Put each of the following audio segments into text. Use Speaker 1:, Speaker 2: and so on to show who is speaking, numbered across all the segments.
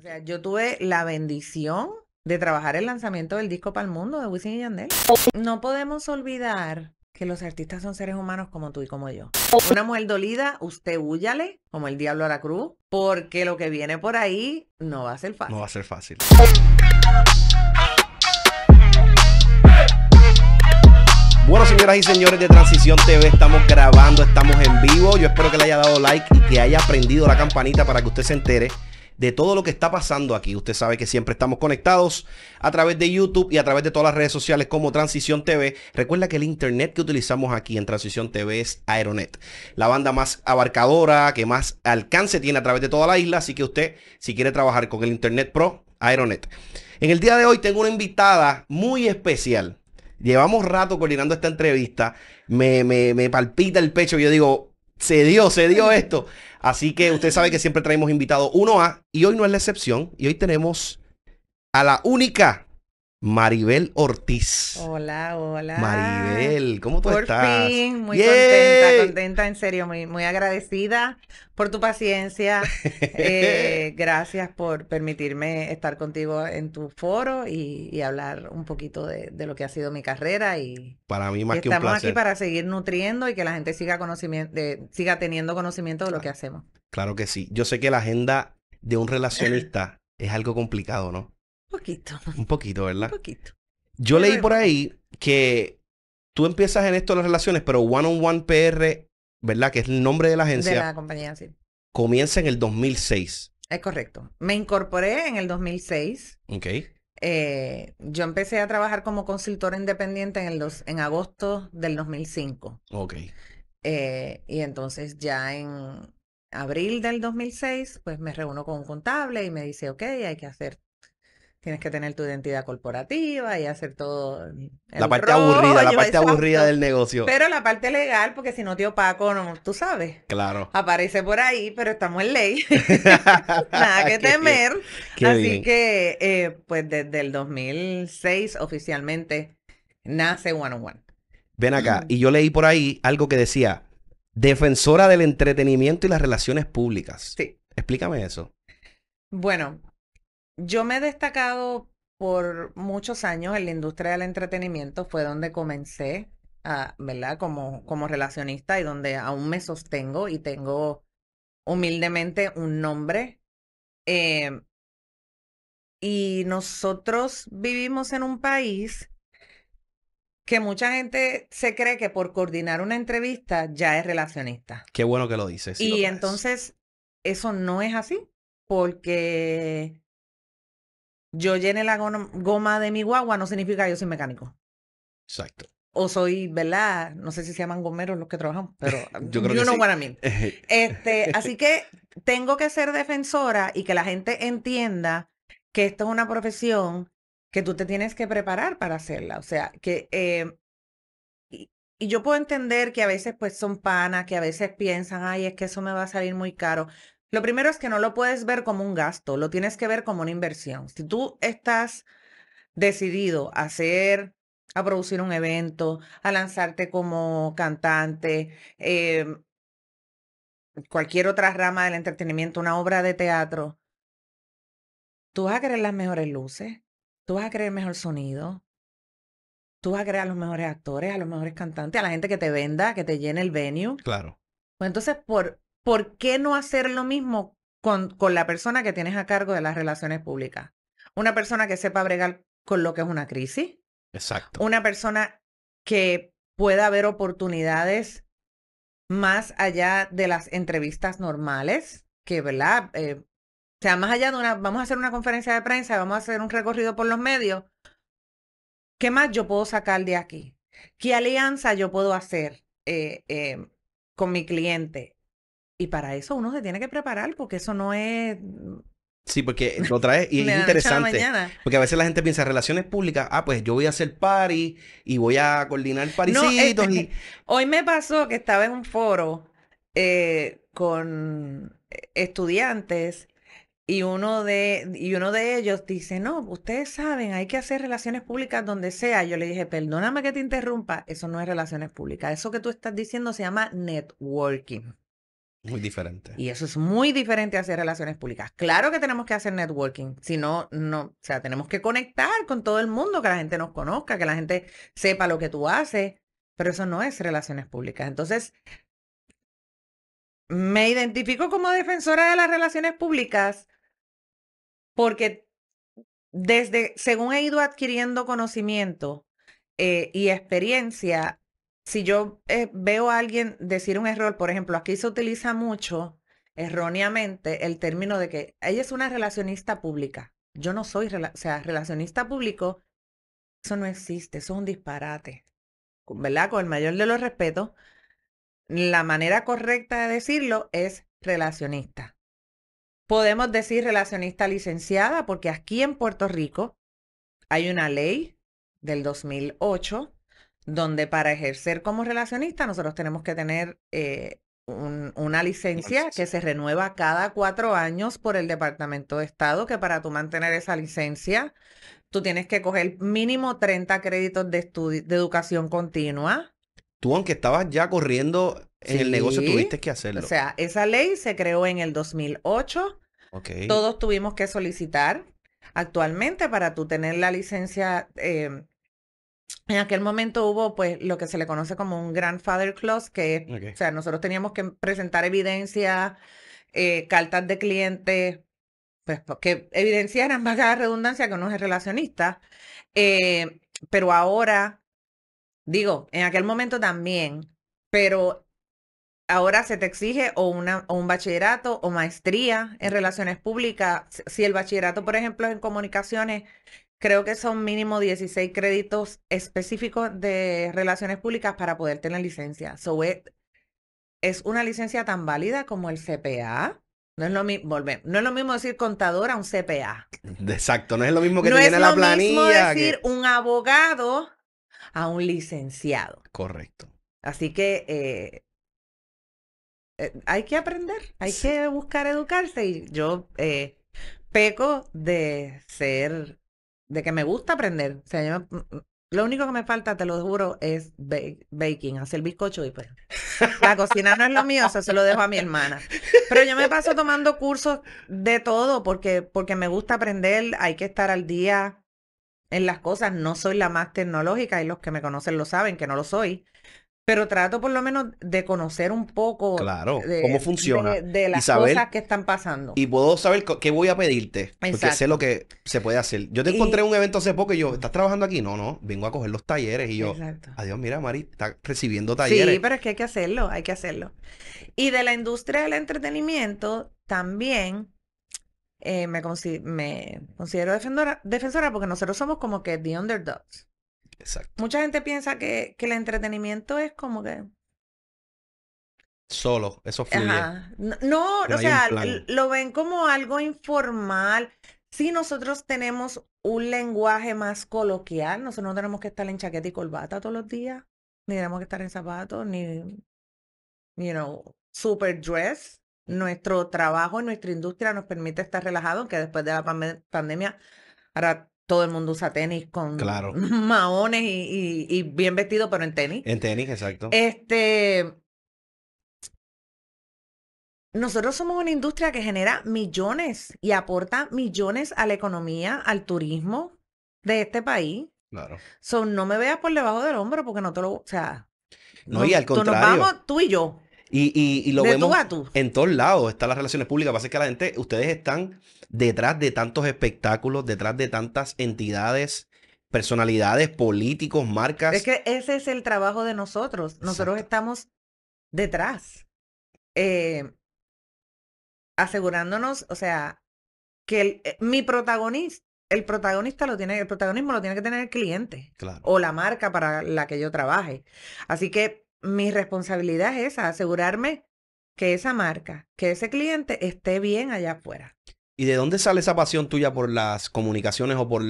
Speaker 1: O sea, yo tuve la bendición de trabajar el lanzamiento del disco para el mundo de Wisin y Yandel. No podemos olvidar que los artistas son seres humanos como tú y como yo. Una mujer dolida, usted huyale como el diablo a la cruz, porque lo que viene por ahí
Speaker 2: no va a ser fácil. No va a ser fácil. Bueno, señoras y señores de Transición TV, estamos grabando, estamos en vivo. Yo espero que le haya dado like y que haya aprendido la campanita para que usted se entere de todo lo que está pasando aquí. Usted sabe que siempre estamos conectados a través de YouTube y a través de todas las redes sociales como Transición TV. Recuerda que el internet que utilizamos aquí en Transición TV es Aeronet, la banda más abarcadora, que más alcance tiene a través de toda la isla. Así que usted, si quiere trabajar con el Internet Pro, Aeronet. En el día de hoy tengo una invitada muy especial. Llevamos rato coordinando esta entrevista. Me, me palpita el pecho. Y yo digo, se dio, se dio esto. Así que usted sabe que siempre traemos invitado 1A y hoy no es la excepción. Y hoy tenemos a la única Maribel Ortiz. Hola, hola. Maribel, ¿cómo tú estás? Fin, muy contenta,
Speaker 1: contenta, en serio, muy, agradecida por tu paciencia.
Speaker 2: Eh,
Speaker 1: gracias por permitirme estar contigo en tu foro y, hablar un poquito de, lo que ha sido mi carrera. Y,
Speaker 2: para mí más que un placer. aquí para
Speaker 1: seguir nutriendo y que la gente siga, conocimiento, siga teniendo conocimiento de lo que hacemos.
Speaker 2: Claro que sí. Yo sé que la agenda de un relacionista es algo complicado, ¿no? Poquito. Un poquito, ¿verdad? Un poquito. Yo leí por ahí que tú empiezas en esto de las relaciones, pero One on One PR, ¿verdad? Que es el nombre de la agencia. De la compañía, sí. Comienza en el 2006.
Speaker 1: Es correcto. Me incorporé en el 2006. Ok. Eh, yo empecé a trabajar como consultora independiente en, el en agosto del 2005. Ok. Eh, y entonces ya en abril del 2006, pues me reúno con un contable y me dice, ok, hay que hacer tienes que tener tu identidad corporativa y hacer todo. La parte aburrida, la parte aburrida del negocio. Pero la parte legal, porque si no te opaco, no, tú sabes. Claro. Aparece por ahí, pero estamos en ley. Nada que temer. Así que, eh, pues desde el 2006 oficialmente nace One on One.
Speaker 2: Ven acá, mm. y yo leí por ahí algo que decía, defensora del entretenimiento y las relaciones públicas. Sí. Explícame eso.
Speaker 1: Bueno, yo me he destacado por muchos años en la industria del entretenimiento, fue donde comencé, a, ¿verdad? Como, como relacionista y donde aún me sostengo y tengo humildemente un nombre. Em, y nosotros vivimos en un país que mucha gente se cree que por coordinar una entrevista ya es relacionista.
Speaker 2: Qué bueno que lo dices. y
Speaker 1: entonces eso no es así, porque yo llene la goma de mi guagua no significa que yo soy mecánico. Exacto. O soy, ¿verdad? No sé si se llaman gomeros los que trabajan, pero
Speaker 2: yo um, creo que
Speaker 1: Este, así que tengo que ser defensora y que la gente entienda que esto es una profesión que tú te tienes que preparar para hacerla. O sea, que eh, y yo puedo entender que a veces pues son panas, que a veces piensan, ay, es que eso me va a salir muy caro. Lo primero es que no lo puedes ver como un gasto, lo tienes que ver como una inversión. Si tú estás decidido a hacer, a producir un evento, a lanzarte como cantante, em, cualquier otra rama del entretenimiento, una obra de teatro, tú vas a querer las mejores luces, tú vas a querer el mejor sonido, tú vas a querer a los mejores actores, a los mejores cantantes, a la gente que te venda, que te llene el venue. Claro. Pues entonces, por ¿por qué no hacer lo mismo con, la persona que tienes a cargo de las relaciones públicas? Una persona que sepa bregar con lo que es una crisis. Exacto. Una persona que pueda haber oportunidades más allá de las entrevistas normales, que, ¿verdad? Eh, o sea, más allá de una, vamos a hacer una conferencia de prensa, vamos a hacer un recorrido por los medios. ¿Qué más yo puedo sacar de aquí? ¿Qué alianza yo puedo hacer eh, eh, con mi cliente? Y para eso uno se tiene que preparar porque eso no es... Mm,
Speaker 2: sí, porque lo vez y es interesante. Porque a veces la gente piensa relaciones públicas, ah, pues yo voy a hacer party y voy a coordinar eh, parisitos. Eh,
Speaker 1: hoy me pasó que estaba en un foro eh, con estudiantes y uno de y uno de ellos dice, "No, ustedes saben, hay que hacer relaciones públicas donde sea." Yo le dije, "Perdóname que te interrumpa, eso no es relaciones públicas. Eso que tú estás diciendo se llama networking."
Speaker 2: Muy diferente.
Speaker 1: Y eso es muy diferente a hacer relaciones públicas. Claro que tenemos que hacer networking, si no, o sea, tenemos que conectar con todo el mundo, que la gente nos conozca, que la gente sepa lo que tú haces, pero eso no es relaciones públicas. Entonces, me identifico como defensora de las relaciones públicas porque desde, según he ido adquiriendo conocimiento eh, y experiencia, si yo eh, veo a alguien decir un error, por ejemplo, aquí se utiliza mucho erróneamente el término de que ella es una relacionista pública. Yo no soy, o sea, relacionista público, eso no existe, eso es un disparate. ¿Verdad? Con el mayor de los respetos, la manera correcta de decirlo es relacionista. Podemos decir relacionista licenciada porque aquí en Puerto Rico hay una ley del 2008 donde para ejercer como relacionista nosotros tenemos que tener eh, una licencia que se renueva cada cuatro años por el Departamento de Estado, que para tú mantener esa licencia, tú tienes que coger mínimo 30 créditos de, de educación continua.
Speaker 2: Tú, aunque estabas ya corriendo en el negocio, tuviste que hacerlo. O sea,
Speaker 1: esa ley se creó en el 2008. Todos tuvimos que solicitar. Actualmente, para tú tener la licencia em, en aquel momento hubo pues lo que se le conoce como un grandfather clause, que o sea, nosotros teníamos que presentar evidencia, eh, cartas de clientes, pues que evidenciaran, más la redundancia, que uno es relacionista. Eh, pero ahora, digo, en aquel momento también, pero ahora se te exige o, una, o un bachillerato o maestría en relaciones públicas. Si el bachillerato, por ejemplo, es en comunicaciones, creo que son mínimo 16 créditos específicos de relaciones públicas para poder tener licencia. So eh, es una licencia tan válida como el CPA. No es, lo no es lo mismo decir contador a un CPA.
Speaker 2: Exacto, no es lo mismo que la planilla. No decir
Speaker 1: un abogado a un licenciado.
Speaker 2: Correcto. Así que eh,
Speaker 1: eh, hay que aprender, hay que buscar educarse y yo peco de ser de que me gusta aprender. O sea, yo mm, mm, lo único que me falta, te lo juro, es baking, hacer bizcocho y pues. La cocina no es lo mío, eso se lo dejo a mi hermana. Pero yo me paso tomando cursos de todo porque, porque me gusta aprender, hay que estar al día en las cosas. No soy la más tecnológica y los que me conocen lo saben que no lo soy. Pero trato por lo menos de conocer un poco. de,
Speaker 2: cómo funciona. De, las cosas
Speaker 1: que están pasando.
Speaker 2: Y puedo saber qué voy a pedirte. Porque sé lo que se puede hacer. Yo te encontré en un evento hace poco y yo, ¿estás trabajando aquí? No, no, vengo a coger los talleres. Y yo, Exacto. adiós, mira, Mari, está recibiendo talleres. Sí,
Speaker 1: pero es que hay que hacerlo, hay que hacerlo. Y de la industria del entretenimiento, también eh, me, me, considero defensora, defensora porque nosotros somos como que the underdogs. Mucha gente piensa que, que el entretenimiento es como que...
Speaker 2: Solo, eso fluye.
Speaker 1: No, o sea, lo ven como algo informal. Si nosotros tenemos un lenguaje más coloquial, nosotros no tenemos que estar en chaqueta y corbata todos los días, ni tenemos que estar en zapatos, ni, you know, super dress nuestro trabajo, nuestra industria nos permite estar relajados, aunque después de la pandemia, todo el mundo usa tenis con maones y, bien vestido, pero en tenis.
Speaker 2: En tenis, exacto.
Speaker 1: Este. Nosotros somos una industria que genera millones y aporta millones a la economía, al turismo de este país. Claro. Son, no me veas por debajo del hombro porque no te lo. O sea.
Speaker 2: No, y al contrario. tú y yo. Y, lo vemos en todos lados, están las relaciones públicas. Pasa que la gente, ustedes están detrás de tantos espectáculos, detrás de tantas entidades, personalidades, políticos, marcas. Es
Speaker 1: que ese es el trabajo de nosotros. Nosotros estamos detrás. Eh, asegurándonos, o sea, que eh, mi protagonista, el protagonista lo tiene, el protagonismo lo tiene que tener el cliente o la marca para la que yo trabaje. Así que mi responsabilidad es esa, asegurarme que esa marca, que ese cliente esté bien allá afuera.
Speaker 2: ¿Y de dónde sale esa pasión tuya por las comunicaciones o por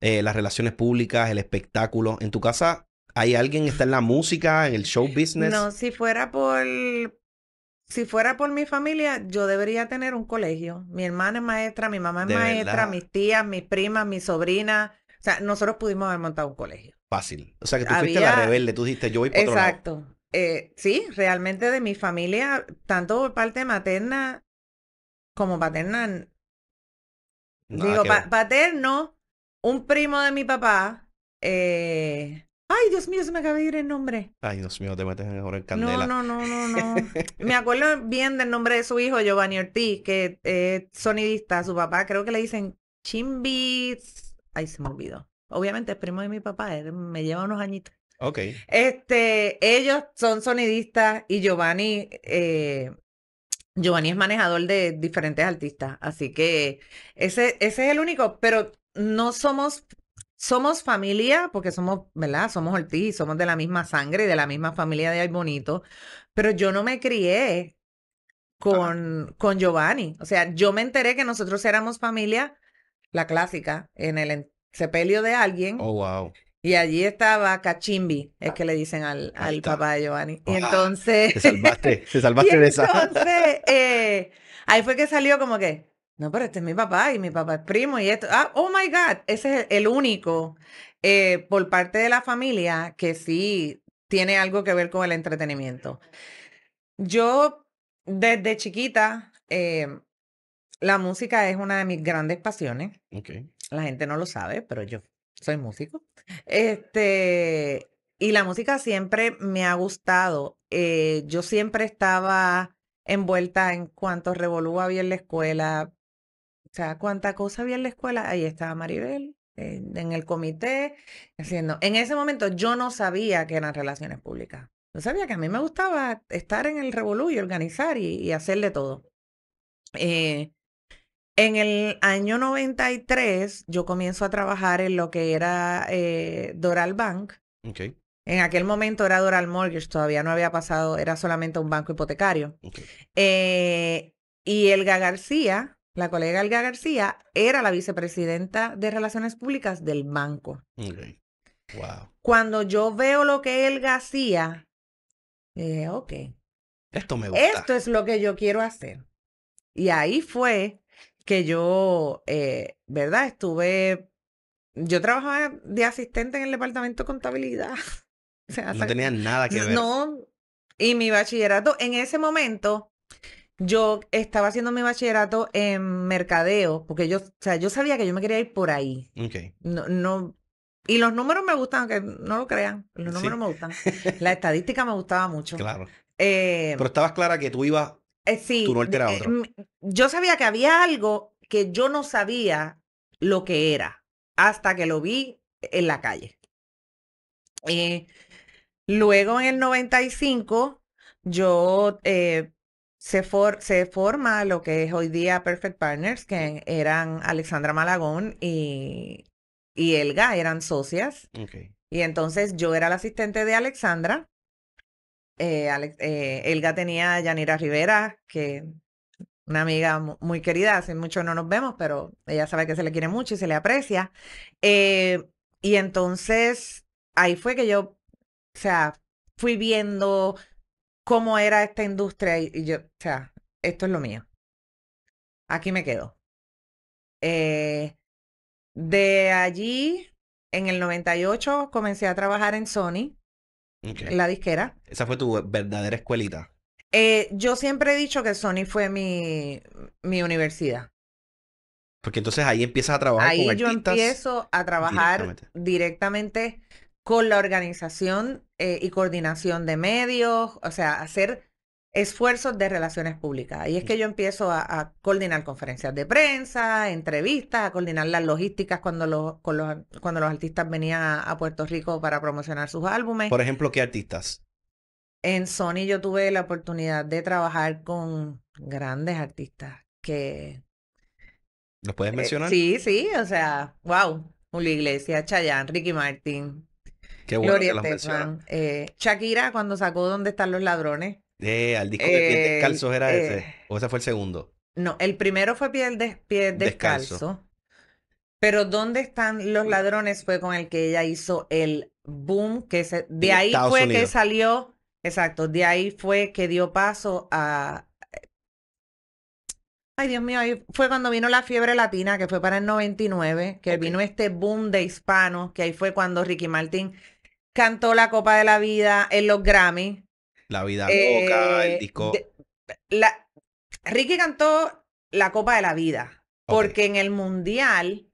Speaker 2: eh, las relaciones públicas, el espectáculo? ¿En tu casa hay alguien que está en la música, en el show business? No,
Speaker 1: si fuera por, si fuera por mi familia, yo debería tener un colegio. Mi hermana es maestra, mi mamá es maestra, mis tías, mis primas, mis sobrinas. O sea, nosotros pudimos haber montado un colegio
Speaker 2: fácil. O sea, que tú fuiste la rebelde, tú dijiste, yo voy para Exacto.
Speaker 1: Eh, sí, realmente de mi familia, tanto por parte materna como paterna. digo, paterno, un primo de mi papá. Eh... Ay, Dios mío, se me acaba de ir el nombre.
Speaker 2: Ay, Dios mío, te metes en candela. No, no, no, no, no. me
Speaker 1: acuerdo bien del nombre de su hijo, Giovanni Ortiz, que es sonidista. Su papá creo que le dicen Chimbis. Ay, se me olvidó obviamente es primo de mi papá, él me lleva unos añitos. Ok. Este, ellos son sonidistas y Giovanni, eh, Giovanni es manejador de diferentes artistas, así que ese, ese es el único, pero no somos, somos familia, porque somos, ¿verdad? Somos Ortiz, somos de la misma sangre, y de la misma familia de Ay Bonito, pero yo no me crié con, con Giovanni, o sea, yo me enteré que nosotros éramos familia, la clásica, en el se peleó de alguien. Oh, wow. Y allí estaba Cachimbi, es ah, que le dicen al, al papá de Giovanni. Y entonces. se
Speaker 2: salvaste, se salvaste de esa.
Speaker 1: Entonces, eh, ahí fue que salió como que, no, pero este es mi papá y mi papá es primo y esto. Ah, oh my God, ese es el único eh, por parte de la familia que sí tiene algo que ver con el entretenimiento. Yo, desde chiquita, eh, la música es una de mis grandes pasiones. Okay la gente no lo sabe, pero yo soy músico. Este, y la música siempre me ha gustado. Eh, yo siempre estaba envuelta en cuanto revolú había en la escuela. O sea, cuánta cosa había en la escuela. Ahí estaba Maribel, eh, en el comité, haciendo. En ese momento yo no sabía que eran relaciones públicas. Yo sabía que a mí me gustaba estar en el revolú y organizar y, hacerle todo. Eh, en el año 93 yo comienzo a trabajar en lo que era eh, Doral Bank. Okay. En aquel momento era Doral Mortgage, todavía no había pasado, era solamente un banco hipotecario. Eh, y Elga García, la colega Elga García, era la vicepresidenta de Relaciones Públicas del banco.
Speaker 2: Okay. Wow.
Speaker 1: Cuando yo veo lo que Elga hacía, dije, ok. Esto me gusta. Esto es lo que yo quiero hacer. Y ahí fue que yo, eh, ¿verdad? Estuve, yo trabajaba de asistente en el departamento de contabilidad. no tenía
Speaker 2: nada que ver. No,
Speaker 1: y mi bachillerato, en ese momento, yo estaba haciendo mi bachillerato en mercadeo, porque yo, o sea, yo sabía que yo me quería ir por ahí. Ok. No, no, y los números me gustan, aunque no lo crean, los números me gustan. La estadística me gustaba mucho. Claro. Eh,
Speaker 2: Pero estabas clara que tú ibas
Speaker 1: eh, sí, eh, yo sabía que había algo que yo no sabía lo que era hasta que lo vi en la calle. Eh, luego en el 95 yo se, se forma lo que es hoy día Perfect Partners, que eran Alexandra Malagón y, y Elga, eran socias. Y entonces yo era la asistente de Alexandra eh, eh, Elga tenía a Yanira Rivera, que una amiga muy querida, hace mucho no nos vemos, pero ella sabe que se le quiere mucho y se le aprecia. Eh, y entonces ahí fue que yo, o sea, fui viendo cómo era esta industria y, y yo, o sea, esto es lo mío. Aquí me quedo. de allí, en el 98, comencé a trabajar en Sony la disquera.
Speaker 2: Esa fue tu verdadera escuelita.
Speaker 1: Eh, yo siempre he dicho que Sony fue mi, universidad.
Speaker 2: Porque entonces ahí empiezas a trabajar ahí yo empiezo a trabajar
Speaker 1: directamente, con la organización eh, y coordinación de medios, o sea, hacer esfuerzos de relaciones públicas. Y es que yo empiezo a, coordinar conferencias de prensa, entrevistas, a coordinar las logísticas cuando los, cuando los artistas venían a, Puerto Rico para promocionar sus álbumes. Por
Speaker 2: ejemplo, ¿qué artistas?
Speaker 1: En Sony yo tuve la oportunidad de trabajar con grandes artistas que...
Speaker 2: ¿Los puedes eh, mencionar? sí,
Speaker 1: sí, o sea, wow. Julio Iglesias, Chayanne, Ricky Martin,
Speaker 2: Qué Gloria Estefan,
Speaker 1: eh, Shakira cuando sacó ¿Dónde están los ladrones?
Speaker 2: Eh, al disco de Pies eh, Descalzos era ese. Eh. O ese fue el segundo.
Speaker 1: No, el primero fue Pies, de, Descalzo. Pero ¿dónde están los ladrones? Fue con el que ella hizo el boom, que de ahí fue que salió, exacto, de ahí fue que dio paso a... Ay, Dios mío, ahí fue cuando vino la fiebre latina, que fue para el 99, que vino este boom de hispanos, que ahí fue cuando Ricky Martin cantó la Copa de la Vida en los Grammy.
Speaker 2: La vida eh, loca, el disco.
Speaker 1: Ricky cantó La Copa de la Vida, porque en el Mundial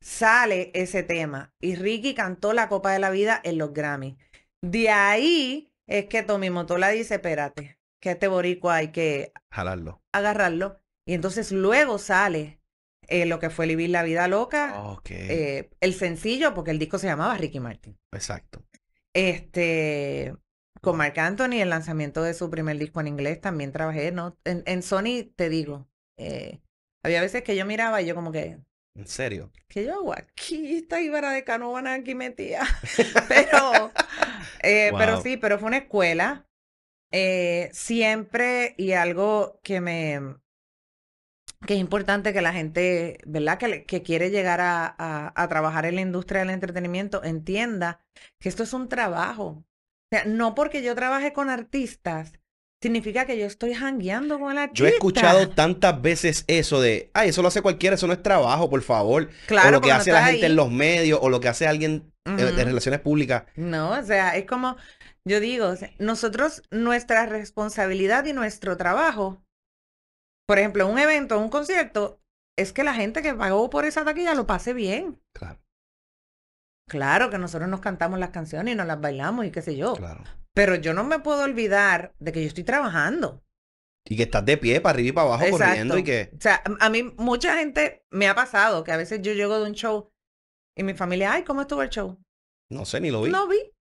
Speaker 1: sale ese tema y Ricky cantó La Copa de la Vida en los Grammy. De ahí es que Tommy Motola dice, espérate, que este boricua hay que jalarlo, agarrarlo. Y entonces luego sale eh, lo que fue Vivir la Vida Loca, eh, el sencillo, porque el disco se llamaba Ricky Martin. Exacto. Este, con Marc Anthony, el lanzamiento de su primer disco en inglés, también trabajé, ¿no? En, Sony, te digo, eh, había veces que yo miraba y yo como que... ¿En serio? Que yo hago aquí, está Ibara de Canóvana aquí metía. pero, eh, pero sí, pero fue una escuela. Eh, siempre, y algo que me... que es importante que la gente, ¿verdad? Que, que quiere llegar a trabajar en la industria del entretenimiento entienda que esto es un trabajo sea, no porque yo trabaje con artistas, significa que yo estoy jangueando con el artista. Yo he escuchado
Speaker 2: tantas veces eso de, ay, eso lo hace cualquiera, eso no es trabajo, por favor. Claro, o lo que hace la gente en los medios, o lo que hace alguien eh, de relaciones públicas.
Speaker 1: No, o sea, es como, yo digo, nosotros, nuestra responsabilidad y nuestro trabajo, por ejemplo, un evento, un concierto, es que la gente que pagó por esa taquilla lo pase bien. Claro. Claro que nosotros nos cantamos las canciones y nos las bailamos y qué sé yo. Claro. Pero yo no me puedo olvidar de que yo estoy trabajando.
Speaker 2: Y que estás de pie, para arriba y para abajo, corriendo y que... O
Speaker 1: sea, a mí mucha gente me ha pasado que a veces yo llego de un show y mi familia, ay, ¿cómo estuvo el show?
Speaker 2: No sé, ni lo vi. No
Speaker 1: vi.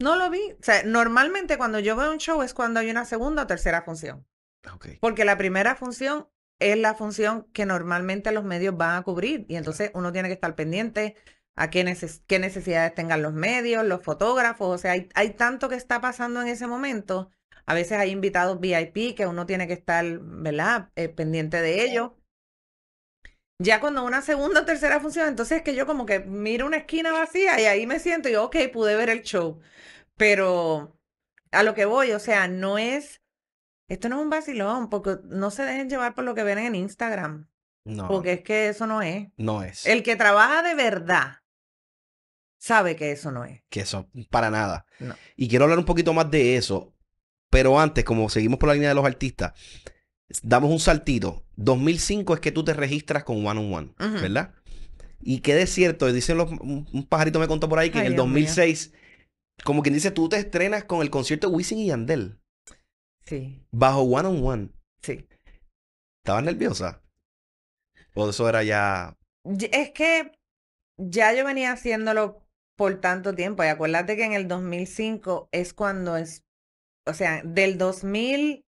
Speaker 1: No lo vi. O sea, normalmente cuando yo veo un show es cuando hay una segunda o tercera función. Ah, Porque la primera función es la función que normalmente los medios van a cubrir y entonces uno tiene que estar pendiente a qué, necesidades tengan los medios, los fotógrafos, o sea, hay, hay, tanto que está pasando en ese momento. A veces hay invitados VIP que uno tiene que estar, ¿verdad?, eh, pendiente de ellos. Ya cuando una segunda o tercera función, entonces es que yo como que miro una esquina vacía y ahí me siento y yo, ok, pude ver el show. Pero a lo que voy, o sea, no es, esto no es un vacilón, porque no se dejen llevar por lo que ven en Instagram. No. Porque es que eso no es. No es. El que trabaja de verdad sabe que eso no es.
Speaker 2: Que eso, para nada. Y quiero hablar un poquito más de eso, pero antes, como seguimos por la línea de los artistas, damos un saltito. 2005 es que tú te registras con One on One, ¿verdad? Y qué de cierto, dicen los, un pajarito me contó por ahí que en el 2006, como quien dice, tú te estrenas con el concierto de Wisin y Andel. Sí. Bajo One on One. Sí. ¿Estabas nerviosa? ¿O eso era ya...?
Speaker 1: Es que ya yo venía haciéndolo por tanto tiempo. Y acuérdate que en el 2005 es cuando es, o sea, del 2003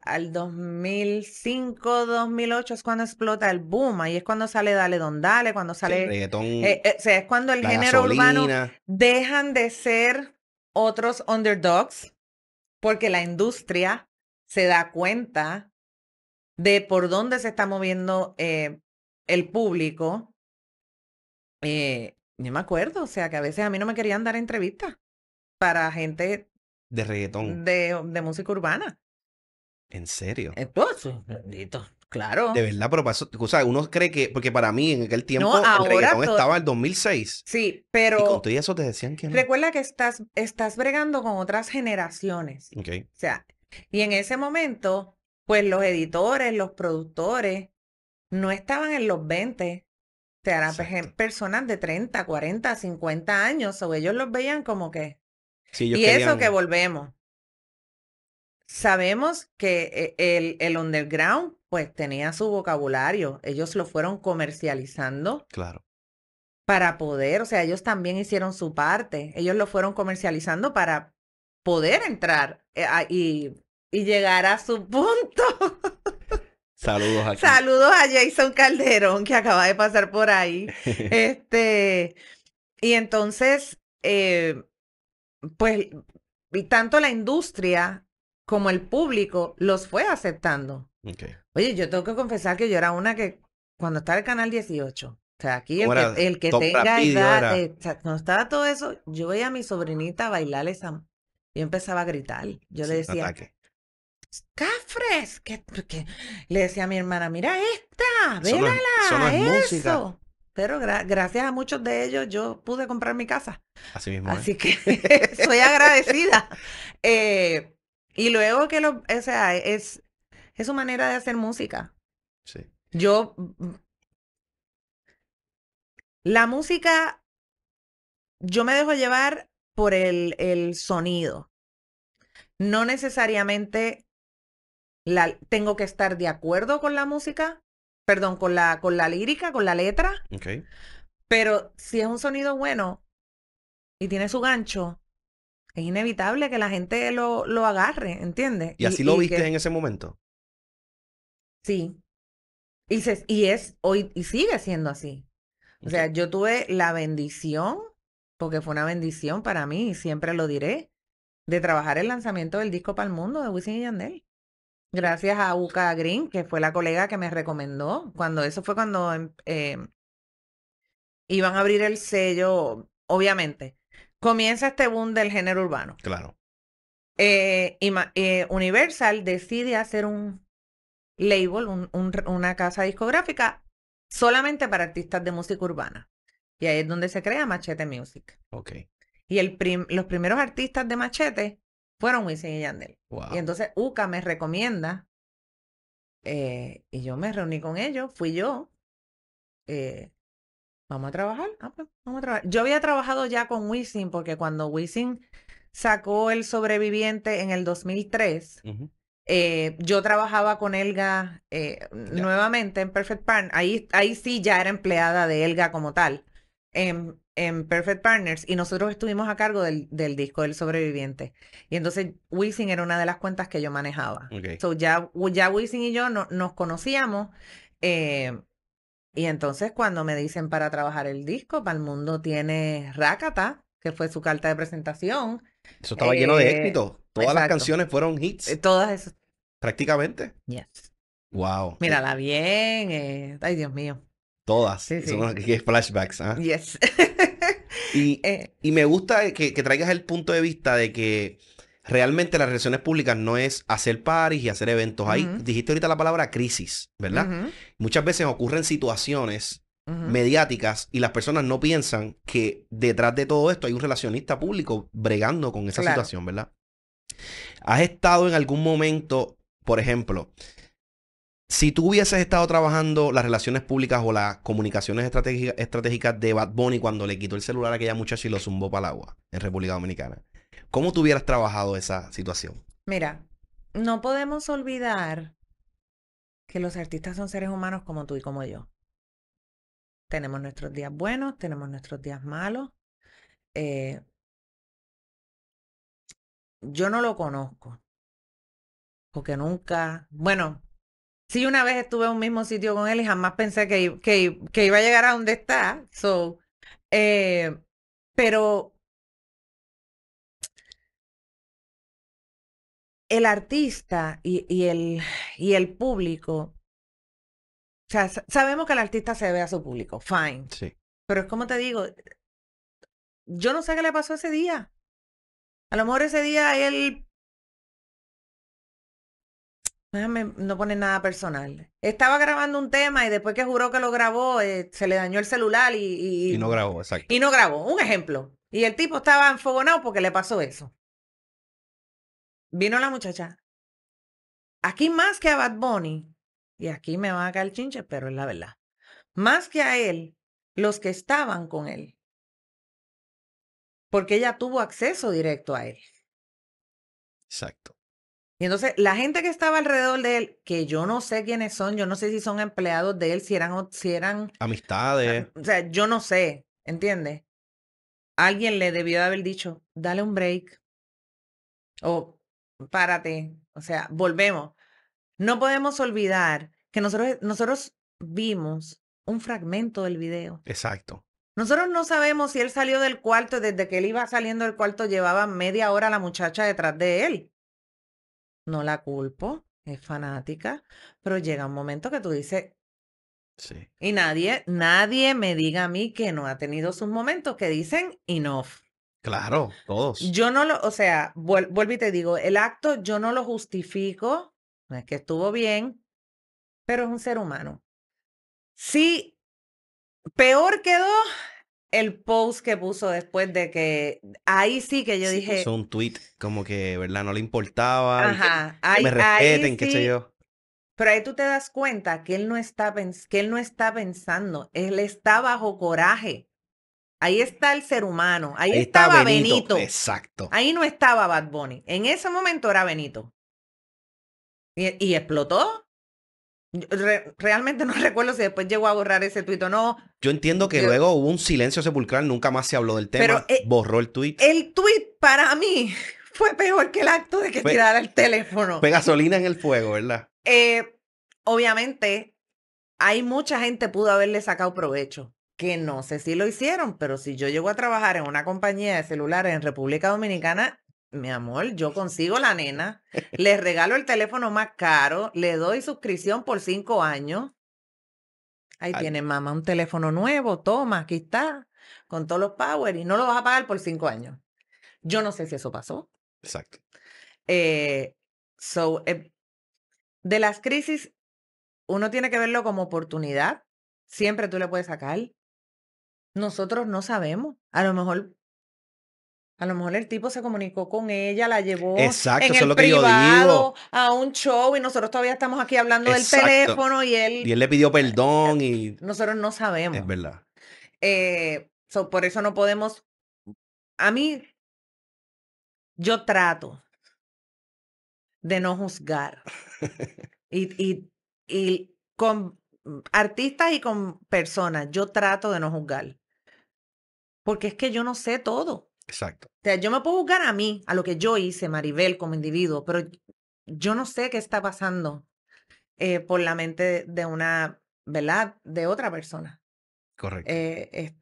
Speaker 1: al 2005, 2008 es cuando explota el boom. Ahí es cuando sale Dale Don Dale, cuando sale... Eh, eh, sea, es cuando el género urbano dejan de ser otros underdogs porque la industria se da cuenta de por dónde se está moviendo eh, el público eh, yo me acuerdo, o sea, que a veces a mí no me querían dar entrevistas para gente...
Speaker 2: De reggaetón.
Speaker 1: De, de música urbana.
Speaker 2: ¿En serio? Entonces, eh, pues, Claro. De verdad, pero o sea, uno cree que, porque para mí en aquel tiempo el reggaetón estaba en 2006. Sí, pero... Y eso te decían que Recuerda
Speaker 1: que estás, estás bregando con otras generaciones. Ok. O sea, y en ese momento, pues los editores, los productores, no estaban en los 20, te eran personas de 30, 40, 50 años, o ellos los veían como que. Sí, y eso que volvemos. Sabemos que eh, el, el underground, pues tenía su vocabulario. Ellos lo fueron comercializando. Claro para poder, o sea, ellos también hicieron su parte, ellos lo fueron comercializando para poder entrar eh, y, y llegar a su punto. Saludos a Saludos Jason Calderón que acaba de pasar por ahí. este, y entonces, eh, pues, tanto la industria como el público los fue aceptando. Oye, yo tengo que confesar que yo era una que cuando estaba el canal 18, o sea, aquí el que, tenga edad, eh, cuando estaba todo eso, yo veía a mi sobrinita bailar esa. Yo empezaba a gritar. Yo le decía, cafres, pues, que, le decía a mi hermana, mira esta, véala eso. Pero gracias a muchos de ellos yo pude comprar mi casa. Así mismo. Así que soy agradecida. Eh, y luego que lo, o sea, es, es su manera de hacer música. Sí. Yo, la música, yo me dejo llevar por el, el sonido. No necesariamente tengo que estar de acuerdo con la música, perdón, con la, con la lírica, con la letra. Pero si es un sonido bueno y tiene su gancho, es inevitable que la gente lo, lo agarre, ¿entiendes? ¿Y así lo viste en
Speaker 2: ese momento?
Speaker 1: Sí. Y, y es hoy y sigue siendo así. O sea, yo tuve la bendición, porque fue una bendición para mí, y siempre lo diré, de trabajar el lanzamiento del disco para el mundo de Wisin y Yandel gracias a Uka Green, que fue la colega que me recomendó. Cuando eso fue cuando em, em, iban a abrir el sello, obviamente. Comienza este boom del género urbano. Claro. Eh, eh, Universal decide hacer un label, un, una casa discográfica, solamente para artistas de música urbana. Y ahí es donde se crea Machete Music. Ok. Y el los primeros artistas de Machete fueron Wisin y Yandel. Y entonces UCA me recomienda, eh, y yo me reuní con ellos, fui yo, eh, vamos a trabajar, ah, pues, vamos a trabajar. Yo había trabajado ya con Wisin, porque cuando Wisin sacó El Sobreviviente en el 2003, eh, yo trabajaba con Elga nuevamente en Perfect Pan, ahí, ahí sí ya era empleada de Elga como tal en, Perfect Partners y nosotros estuvimos a cargo del, disco del sobreviviente. Y entonces Wisin era una de las cuentas que yo manejaba. So ya, ya Wisin y yo nos conocíamos. Eh, y entonces cuando me dicen para trabajar el disco, para el mundo tiene Rakata, que fue su carta de presentación.
Speaker 2: Eso estaba lleno de eh, éxito Todas las canciones fueron eh, hits. todas esas. Prácticamente. Yes. Wow. Mírala
Speaker 1: bien. ay, Dios mío
Speaker 2: todas. Son flashbacks. ¿ah? Eh. y, me gusta que, traigas el punto de vista de que realmente las relaciones públicas no es hacer paris y hacer eventos. Ahí dijiste ahorita la palabra crisis, ¿verdad? Muchas veces ocurren situaciones mediáticas y las personas no piensan que detrás de todo esto hay un relacionista público bregando con esa situación, ¿verdad? ¿Has estado en algún momento, por ejemplo, si tú hubieses estado trabajando las relaciones públicas o las comunicaciones estratégicas de Bad Bunny cuando le quitó el celular a aquella muchacha y lo zumbó para el agua en República Dominicana, ¿cómo tú hubieras trabajado esa situación?
Speaker 1: Mira, no podemos olvidar que los artistas son seres humanos como tú y como yo. Tenemos nuestros días buenos, tenemos nuestros días malos. Eh, yo no lo conozco, porque nunca, bueno, Sí, una vez estuve en un mismo sitio con él y jamás pensé que, que, iba a llegar a donde está. So, eh, pero el artista y, y, el, y el público, o sea, sabemos que el artista se ve a su público, fine. Sí. Pero es como te digo, yo no sé qué le pasó ese día. A lo mejor ese día él Déjame, ah, no pone nada personal. Estaba grabando un tema y después que juró que lo grabó, eh, se le dañó el celular y, y, no grabó, exacto. y no grabó. Un ejemplo. Y el tipo estaba enfogonado porque le pasó eso. Vino la muchacha. Aquí más que a Bad Bunny, y aquí me va a caer el chinche, pero es la verdad. Más que a él, los que estaban con él. Porque ella tuvo acceso directo a él. Exacto. Y entonces la gente que estaba alrededor de él, que yo no sé quiénes son, yo no sé si son empleados de él, si eran... Si eran
Speaker 2: Amistades.
Speaker 1: O sea, yo no sé, ¿entiendes? Alguien le debió de haber dicho, dale un break o párate, o sea, volvemos. No podemos olvidar que nosotros, nosotros vimos un fragmento del video.
Speaker 2: Exacto.
Speaker 1: Nosotros no sabemos si él salió del cuarto, desde que él iba saliendo del cuarto llevaba media hora la muchacha detrás de él no la culpo, es fanática, pero llega un momento que tú dices, Sí. Y nadie, nadie me diga a mí que no ha tenido sus momentos que dicen enough.
Speaker 2: Claro, todos.
Speaker 1: Yo no lo, o sea, vuelvo y te digo, el acto yo no lo justifico, no es que estuvo bien, pero es un ser humano. Sí, peor quedó el post que puso después de que ahí sí que yo dije hizo
Speaker 2: un tweet como que verdad no le importaba Ajá, me respeten qué sé yo
Speaker 1: pero ahí tú te das cuenta que él no está que él no está pensando él está bajo coraje ahí está el ser humano ahí, estaba Benito, exacto ahí no estaba Bad Bunny en ese momento era Benito y explotó realmente no recuerdo si después llegó a borrar ese tuit o no.
Speaker 2: Yo entiendo que luego hubo un silencio sepulcral, nunca más se habló del tema, eh, borró el tuit.
Speaker 1: El tuit para mí fue peor que el acto de que tirara el teléfono. Fue
Speaker 2: gasolina en el fuego, ¿verdad?
Speaker 1: Eh, obviamente, hay mucha gente pudo haberle sacado provecho que no sé si lo hicieron, pero si yo llego a trabajar en una compañía de celulares en República Dominicana, mi amor, yo consigo la nena, le regalo el teléfono más caro, le doy suscripción por cinco años. Ahí tiene mamá un teléfono nuevo, toma, aquí está, con todos los power y no lo vas a pagar por cinco años. Yo no sé si eso pasó. Exacto. Eh, so, eh, de las crisis, uno tiene que verlo como oportunidad. Siempre tú le puedes sacar. Nosotros no sabemos. A lo mejor a lo mejor el tipo se comunicó con ella, la llevó en el privado, a un show y nosotros todavía estamos aquí hablando del teléfono y él... Y
Speaker 2: él le pidió eh, eh, perdón y...
Speaker 1: Nosotros no sabemos. Es verdad. Eh, por eso no podemos... A mí, yo trato de no juzgar. y, y, y con artistas y con personas, yo trato de no juzgar. Porque es que yo no sé todo. Exacto. O sea, yo me puedo juzgar a mí, a lo que yo hice, Maribel, como individuo, pero yo no sé qué está pasando eh, por la mente de una, ¿verdad? De otra persona. Correcto. Eh,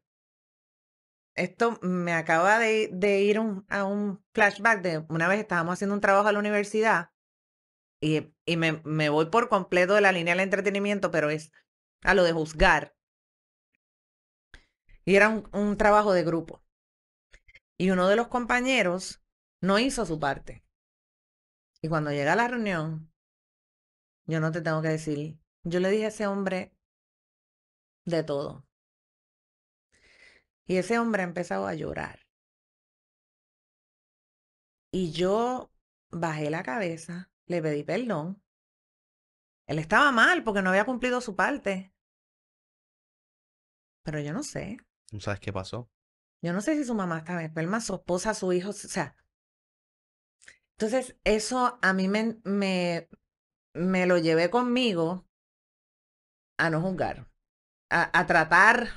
Speaker 1: esto me acaba de, ir a un flashback de una vez estábamos haciendo un trabajo a la universidad y, y me, me, voy por completo de la línea del entretenimiento, pero es a lo de juzgar. Y era un trabajo de grupo y uno de los compañeros no hizo su parte. Y cuando llega a la reunión, yo no te tengo que decir, yo le dije a ese hombre de todo. Y ese hombre ha empezado a llorar. Y yo bajé la cabeza, le pedí perdón. Él estaba mal porque no había cumplido su parte. Pero yo no sé.
Speaker 2: ¿No sabes qué pasó?
Speaker 1: Yo no sé si su mamá en enferma, su esposa, su hijo, o sea. Entonces, eso a mí me, me, lo llevé conmigo a no juzgar, a, a tratar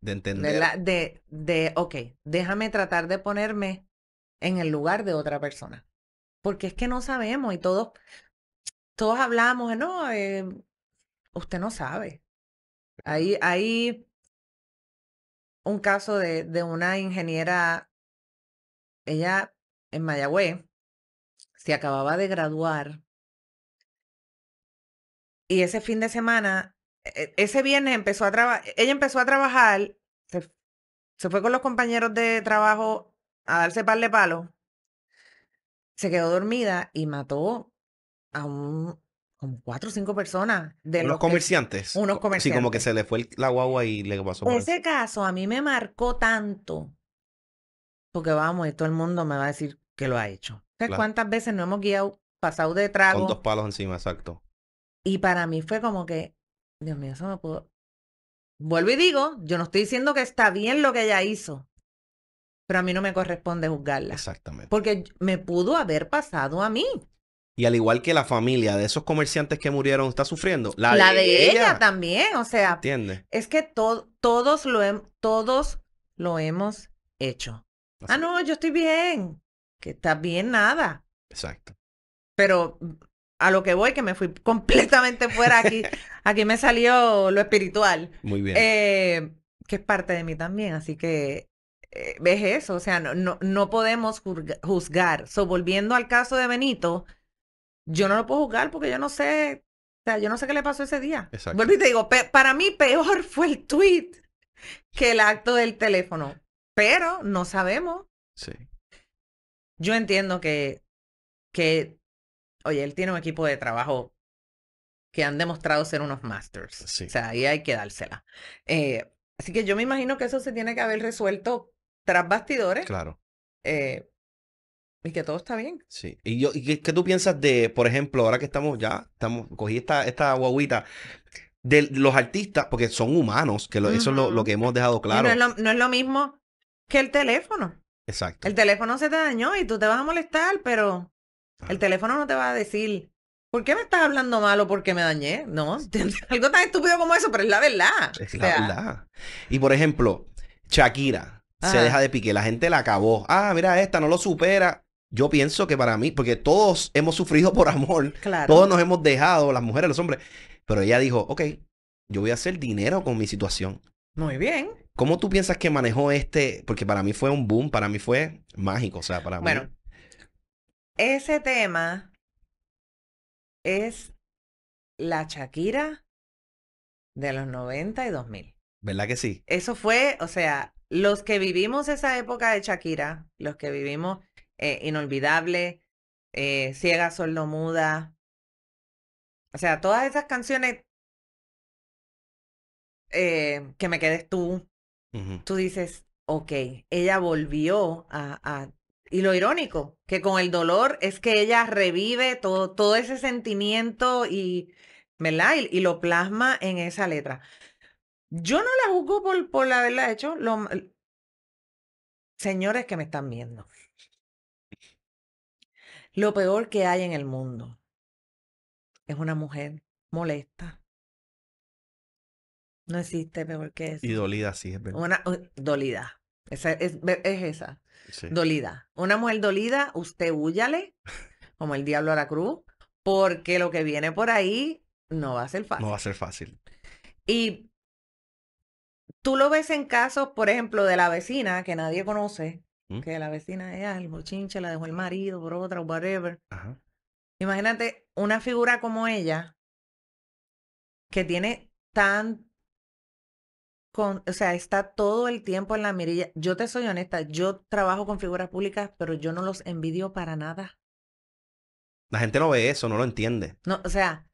Speaker 2: de entender.
Speaker 1: De, de, ok, déjame tratar de ponerme en el lugar de otra persona. Porque es que no sabemos y todos, todos hablamos, no, eh, usted no sabe. Ahí, ahí un caso de, de una ingeniera, ella en Mayagüez, se acababa de graduar y ese fin de semana, e, e, ese viernes empezó a trabajar, ella empezó a trabajar, se, se, fue con los compañeros de trabajo a darse par de palos, se quedó dormida y mató a un como cuatro o cinco personas. De unos los comerciantes. unos comerciantes. Sí, como que
Speaker 2: se le fue la guagua y le pasó. Por pues, Ese
Speaker 1: caso a mí me marcó tanto, porque vamos, y todo el mundo me va a decir
Speaker 2: que lo ha hecho. ¿Sabes cuántas
Speaker 1: veces no hemos guiado, pasado de trago? Con dos
Speaker 2: palos encima, exacto.
Speaker 1: Y para mí fue como que, Dios mío, eso me pudo Vuelvo y digo, yo no estoy diciendo que está bien lo que ella hizo, pero a mí no me corresponde juzgarla. Exactamente. Porque me pudo haber pasado a mí.
Speaker 2: Y al igual que la familia de esos comerciantes que murieron está sufriendo, la, de,
Speaker 1: ella. también, o sea, es que todos, lo hemos todos lo hemos hecho. Ah, no, yo estoy bien, que está bien nada. Exacto. Pero a lo que voy, que me fui completamente fuera aquí, aquí me salió lo espiritual. Muy bien. Eh, que es parte de mí también, así que eh, ves eso, o sea, no, no, no podemos juzgar. So, volviendo al caso de Benito, yo no lo puedo juzgar porque yo no sé, o sea, yo no sé qué le pasó ese día. Exacto. Vuelvo y te digo, para mí peor fue el tweet que el acto del teléfono, pero no sabemos. Sí. Yo entiendo que, que, oye, él tiene un equipo de trabajo que han demostrado ser unos masters. Sí. O sea, ahí hay que dársela. Eh, así que yo me imagino que eso se tiene que haber resuelto tras bastidores. Claro. Eh, y que todo está bien.
Speaker 2: Sí. ¿Y, yo, y qué, tú piensas de, por ejemplo, ahora que estamos ya, estamos, cogí esta, esta guaguita, de los artistas, porque son humanos, que eso es lo, que hemos dejado claro.
Speaker 1: No es, lo, mismo que el teléfono. Exacto. El teléfono se te dañó y tú te vas a molestar, pero el teléfono no te va a decir, ¿por qué me estás hablando mal o por qué me dañé? No, algo tan estúpido como eso, pero es la verdad. Es la
Speaker 2: verdad. Y por ejemplo, Shakira. Se deja de pique, la gente la acabó. Ah, mira, esta no lo supera yo pienso que para mí, porque todos hemos sufrido por amor, claro. todos nos hemos dejado, las mujeres, los hombres, pero ella dijo, ok, yo voy a hacer dinero con mi situación. Muy bien. ¿Cómo tú piensas que manejó este? Porque para mí fue un boom, para mí fue mágico, o sea, para mí. Bueno,
Speaker 1: ese tema es la Shakira de los noventa y 2000. ¿Verdad que sí? Eso fue, o sea, los que vivimos esa época de Shakira, los que vivimos eh, inolvidable, eh, ciega, muda O sea, todas esas canciones eh, que me quedes tú, tú dices, ok, ella volvió a, a, Y lo irónico, que con el dolor es que ella revive todo, ese sentimiento y, y lo plasma en esa letra. Yo no la juzgo por, por la hecho. Lo... Señores que me están viendo lo peor que hay en el mundo. Es una mujer molesta. No existe peor que eso.
Speaker 2: Y dolida, sí, es verdad.
Speaker 1: Una, dolida. Esa, es, es esa. Dolida. Una mujer dolida, usted huyale como el diablo a la cruz, porque lo que viene por ahí
Speaker 2: no va a ser fácil. No va a ser fácil.
Speaker 1: Y tú lo ves en casos, por ejemplo, de la vecina que nadie conoce, que la vecina ella, ah, el mochinche la dejó el marido por otra whatever. Imagínate una figura como ella que tiene tan con, o sea, está todo el tiempo en la mirilla. Yo te soy honesta, yo trabajo con figuras públicas, pero yo no los envidio para nada.
Speaker 2: La gente no ve eso, no lo entiende.
Speaker 1: No, o sea,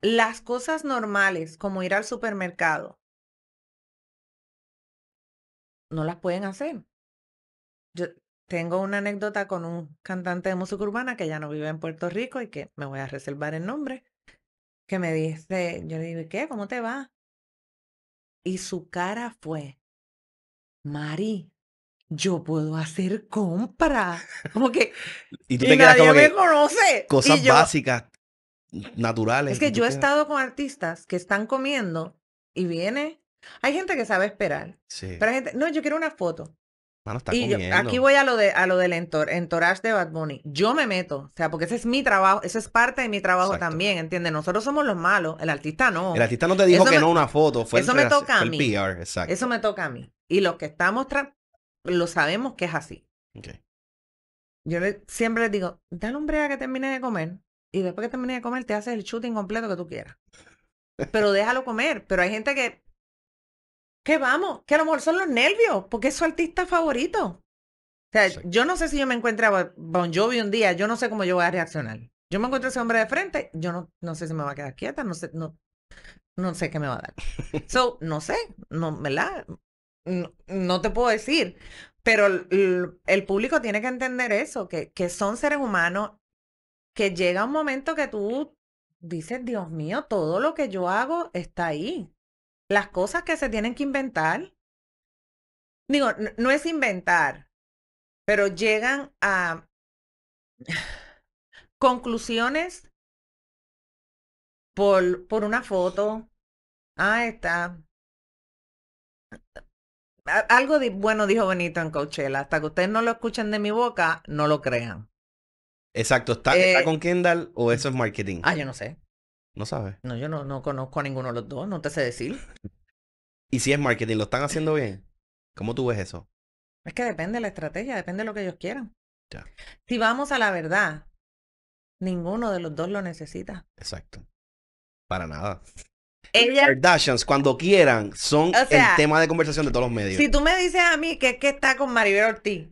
Speaker 1: las cosas normales, como ir al supermercado, no las pueden hacer yo tengo una anécdota con un cantante de música urbana que ya no vive en Puerto Rico y que me voy a reservar el nombre, que me dice, yo le digo, ¿qué? ¿Cómo te va? Y su cara fue, Mari, yo puedo hacer compra. Como que.
Speaker 2: y nadie me
Speaker 1: conoce. Cosas básicas,
Speaker 2: naturales. Es que yo he estado
Speaker 1: con artistas que están comiendo y viene. Hay gente que sabe esperar. Sí. Pero hay gente. No, yo quiero una foto
Speaker 2: y aquí voy
Speaker 1: a lo de a lo del entor, entourage de Bad Bunny. Yo me meto, o sea, porque ese es mi trabajo, eso es parte de mi trabajo también, ¿entiendes? Nosotros somos los malos, el artista no. El artista no te dijo que no
Speaker 2: una foto, fue eso el, me toca a mí. PR. Exacto. Eso
Speaker 1: me toca a mí. Y los que estamos lo sabemos que es así. Yo siempre les digo, dale un break que termine de comer y después que termine de comer te haces el shooting completo que tú quieras. Pero déjalo comer, pero hay gente que que vamos, que a lo mejor son los nervios, porque es su artista favorito. O sea, yo no sé si yo me encuentro Bon Jovi un día, yo no sé cómo yo voy a reaccionar. Yo me encuentro a ese hombre de frente, yo no, no sé si me va a quedar quieta, no sé, no, no sé qué me va a dar. so, no sé, no, ¿verdad? No, no te puedo decir, pero el, el, público tiene que entender eso, que, que son seres humanos, que llega un momento que tú dices, Dios mío, todo lo que yo hago está ahí las cosas que se tienen que inventar. Digo, no, es inventar, pero llegan a conclusiones por, por una foto. Ah, está. Algo bueno dijo Benito en Coachella. Hasta que ustedes no lo escuchen de mi boca, no lo crean.
Speaker 2: Exacto. ¿Está, ¿está eh, con Kendall o eso es mm, marketing? Ah, yo no sé. No sabes.
Speaker 1: No, yo no, no conozco a ninguno de los dos, no te sé decir.
Speaker 2: ¿Y si es marketing, lo están haciendo bien? ¿Cómo tú ves eso?
Speaker 1: Es que depende de la estrategia, depende de lo que ellos quieran. Ya. Si vamos a la verdad, ninguno de los dos lo necesita.
Speaker 2: Exacto. Para nada. Ella... Kardashians, cuando quieran, son el tema de conversación de todos los medios. Si tú
Speaker 1: me dices a mí que es que está con Maribel Ortiz.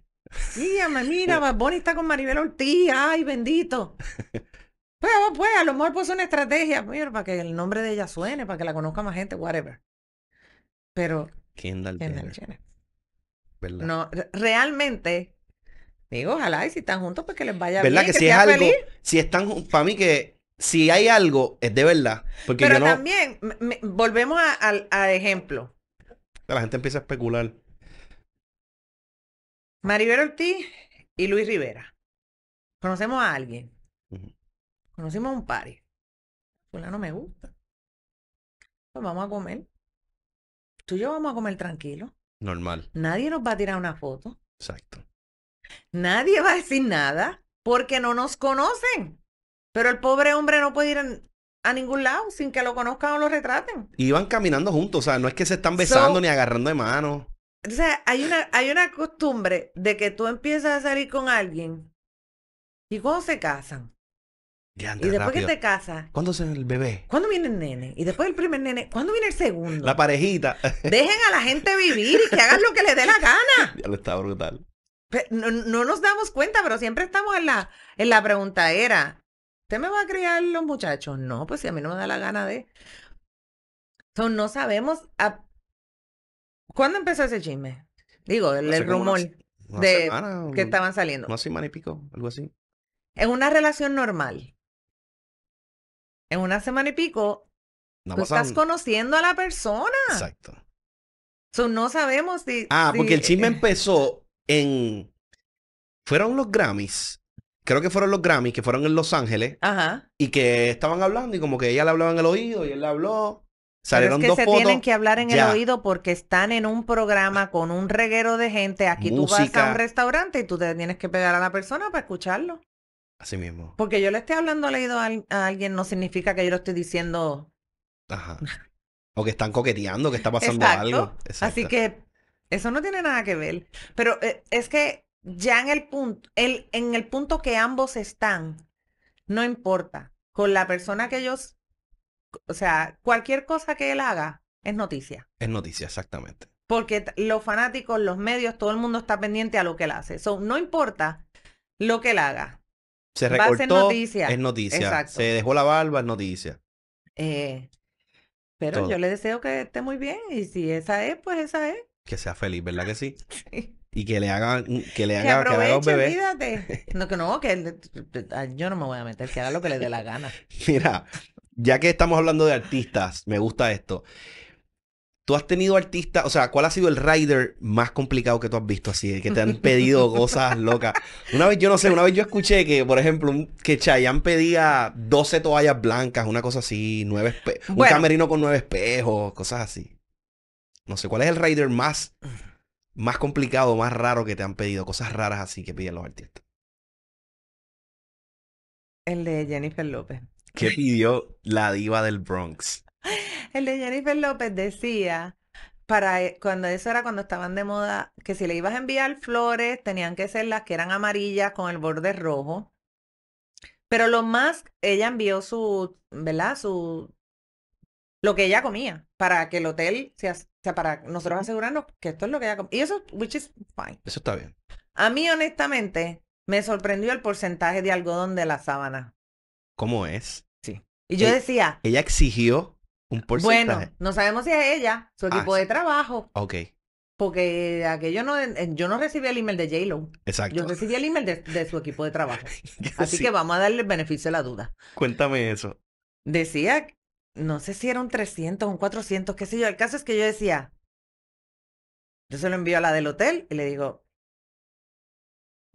Speaker 1: Dígame, mira, Bonnie está con Maribel Ortiz. Ay, bendito. Pues, pues, a lo mejor puso una estrategia mira, para que el nombre de ella suene, para que la conozca más gente, whatever. Pero.
Speaker 2: quién da el ¿Verdad?
Speaker 1: No, realmente. Digo, ojalá, y si están juntos, pues que les vaya bien. ¿Verdad que, si es algo.
Speaker 2: Si están. Para mí que si hay algo, es de verdad. Porque Pero
Speaker 1: también, volvemos al ejemplo.
Speaker 2: La gente empieza a especular.
Speaker 1: Maribel Ortiz y Luis Rivera. Conocemos a alguien. Conocimos a un par. No me gusta. Pues vamos a comer. Tú y yo vamos a comer tranquilo. Normal. Nadie nos va a tirar una foto. Exacto. Nadie va a decir nada porque no nos conocen. Pero el pobre hombre no puede ir a ningún lado sin que lo conozcan o lo retraten.
Speaker 2: Y Iban caminando juntos, o sea, no es que se están besando ni agarrando de mano.
Speaker 1: O sea, hay una, hay una costumbre de que tú empiezas a salir con alguien y cuando se casan,
Speaker 2: y después que te casas. ¿Cuándo es el bebé?
Speaker 1: ¿Cuándo viene el nene? Y después el primer nene. ¿Cuándo viene el segundo?
Speaker 2: La parejita. Dejen
Speaker 1: a la gente vivir y que hagan lo que les dé la gana.
Speaker 2: Ya lo está brutal.
Speaker 1: no, nos damos cuenta, pero siempre estamos en la, en la era ¿Usted me va a criar los muchachos? No, pues si a mí no me da la gana de. Entonces, no sabemos. A... ¿Cuándo empezó ese chisme? Digo, el, rumor de que estaban saliendo. No
Speaker 2: semana y pico, algo así.
Speaker 1: En una relación normal en una semana y pico, no estás conociendo a la persona. Exacto. no sabemos si. Ah, porque el chisme eh, eh,
Speaker 2: empezó en. Fueron los Grammys. Creo que fueron los Grammys, que fueron en Los Ángeles. Ajá. Y que estaban hablando y como que ella le hablaba en el oído y él le habló. Salieron Pero es que se tienen que hablar en el oído
Speaker 1: porque están en un programa con un reguero de gente. Aquí tú vas a un restaurante y tú te tienes que pegar a la persona para escucharlo. Así mismo. Porque yo le esté hablando leído a, alguien no significa que yo lo estoy diciendo.
Speaker 2: Ajá. O que están coqueteando, que está pasando algo. Así que
Speaker 1: eso no tiene nada que ver. Pero eh, es que ya en el punto, el, en el punto que ambos están, no importa. Con la persona que ellos, o sea, cualquier cosa que él haga es noticia.
Speaker 2: Es noticia, exactamente.
Speaker 1: Porque los fanáticos, los medios, todo el mundo está pendiente a lo que él hace. no importa lo que él haga. Se recortó, es noticia. Se
Speaker 2: dejó la barba, es noticia.
Speaker 1: Eh, pero yo le deseo que esté muy bien y si esa es, pues esa es.
Speaker 2: Que sea feliz, ¿verdad que sí? Y que le hagan, mm, que le haga un bebé.
Speaker 1: No, que no, que yo no me voy a meter, que haga lo que le dé la gana.
Speaker 2: Mira, ya que estamos hablando de artistas, me gusta esto. ¿Tú has tenido artistas, o sea, cuál ha sido el rider más complicado que tú has visto así, que te han pedido cosas locas? Una vez, yo no sé, una vez yo escuché que, por ejemplo, que Chayanne pedía 12 toallas blancas, una cosa así, nueve un camerino con nueve espejos, cosas así. No sé, ¿cuál es el rider más, más complicado, más raro que te han pedido? Cosas raras así que piden los artistas.
Speaker 1: El de Jennifer López.
Speaker 2: ¿Qué pidió la diva del Bronx?
Speaker 1: El de Jennifer López decía, para e, cuando eso era cuando estaban de moda, que si le ibas a enviar flores, tenían que ser las que eran amarillas con el borde rojo. Pero lo más, ella envió su, ¿verdad? Su lo que ella comía para que el hotel sea, sea para nosotros asegurarnos que esto es lo que ella comía. Y eso, which is fine. Eso está bien. A mí, honestamente, me sorprendió el porcentaje de algodón de la sábana.
Speaker 2: ¿Cómo es? Sí. Y yo decía. Ella exigió bueno,
Speaker 1: no sabemos si es ella, su ah, equipo de trabajo. Ok. Porque aquello no, yo no recibí el email de J-Lo. Exacto. Yo recibí el email de, su equipo de trabajo. Así que vamos a darle el beneficio de la duda.
Speaker 2: Cuéntame eso.
Speaker 1: Decía, no sé si eran 300, un 400, qué sé yo. El caso es que yo decía, yo se lo envío a la del hotel y le digo,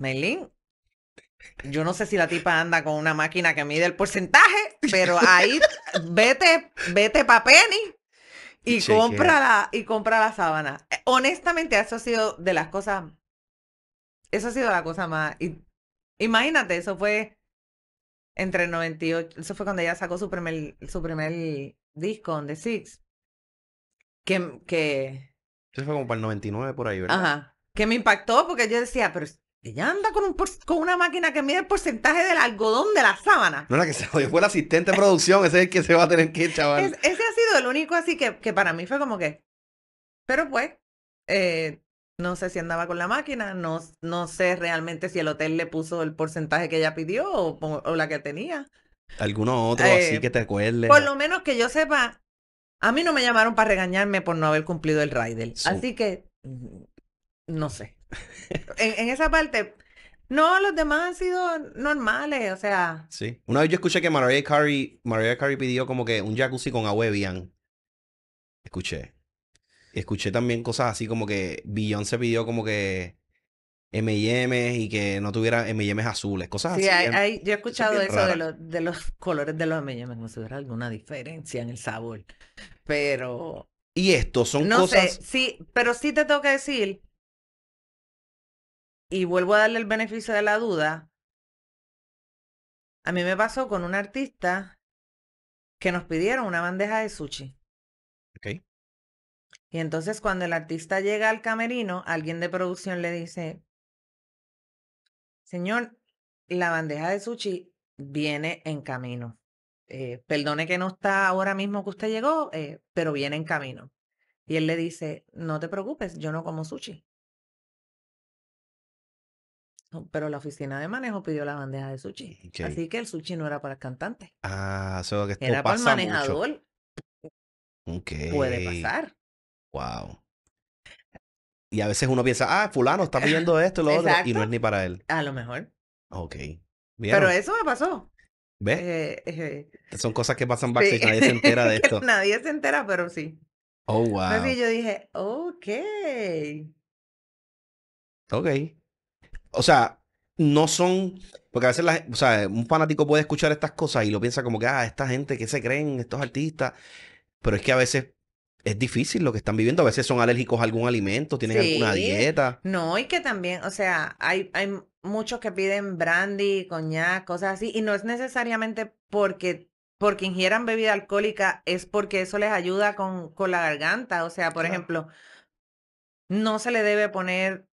Speaker 1: Maylin, yo no sé si la tipa anda con una máquina que mide el porcentaje, pero ahí vete, vete pa' Penny y compra, la, y compra la sábana. Honestamente, eso ha sido de las cosas, eso ha sido la cosa más, y, imagínate, eso fue entre el 98, eso fue cuando ella sacó su primer, su primer disco, On The Six, que, que...
Speaker 2: Eso fue como para el 99 por ahí, ¿verdad?
Speaker 1: Ajá, que me impactó porque yo decía, pero ella anda con, un con una máquina que mide el porcentaje del algodón de la sábana.
Speaker 2: No, la que se fue el asistente de producción. Ese es el que se va a tener que ir, chaval. ese
Speaker 1: ha sido el único así que, que para mí fue como que... Pero pues, eh, no sé si andaba con la máquina, no, no sé realmente si el hotel le puso el porcentaje que ella pidió o, la que tenía.
Speaker 2: ¿Alguno otro eh, así que te acuerdes? Por lo
Speaker 1: menos que yo sepa, a mí no me llamaron para regañarme por no haber cumplido
Speaker 2: el rider. así que, mm, no sé
Speaker 1: en, esa parte, no, los demás han sido normales, o sea.
Speaker 2: Sí. Una vez yo escuché que Mariah Carey, Mariah Carey pidió como que un jacuzzi con Awebian. Escuché. Escuché también cosas así como que Beyoncé pidió como que M&M y que no tuviera M&M azules, cosas así. Sí,
Speaker 1: yo he escuchado eso, de, los, de los colores de los M&M, como si hubiera alguna diferencia en el sabor. Pero...
Speaker 2: Y esto son no Sé,
Speaker 1: sí, pero sí te tengo que decir y vuelvo a darle el beneficio de la duda, a mí me pasó con un artista que nos pidieron una bandeja de sushi. Ok. Y entonces cuando el artista llega al camerino, alguien de producción le dice, señor, la bandeja de sushi viene en camino. Eh, perdone que no está ahora mismo que usted llegó, eh, pero viene en camino. Y él le dice, no te preocupes, yo no como sushi pero la oficina de manejo pidió la bandeja de sushi. Así que el sushi no era para el cantante.
Speaker 2: Ah, era para el manejador. Puede pasar. Wow. Y a veces uno piensa, ah, fulano está pidiendo esto y lo otro, y no es ni para él.
Speaker 1: A lo mejor.
Speaker 2: Ok. Pero eso
Speaker 1: me pasó. Eh, eh,
Speaker 2: Son cosas que pasan backstage, nadie se entera de esto.
Speaker 1: nadie se entera, pero sí.
Speaker 2: Oh, pues wow. yo
Speaker 1: dije, ok.
Speaker 2: Ok o sea, no son. Porque a veces o sea, un fanático puede escuchar estas cosas y lo piensa como que, ah, esta gente que se creen, estos artistas. Pero es que a veces es difícil lo que están viviendo. A veces son alérgicos a algún alimento, tienen alguna dieta.
Speaker 1: No, y que también, o sea, hay, hay muchos que piden brandy, coñac, cosas así. Y no es necesariamente porque porque ingieran bebida alcohólica es porque eso les ayuda con, con la garganta. O sea, por ejemplo, no se le debe poner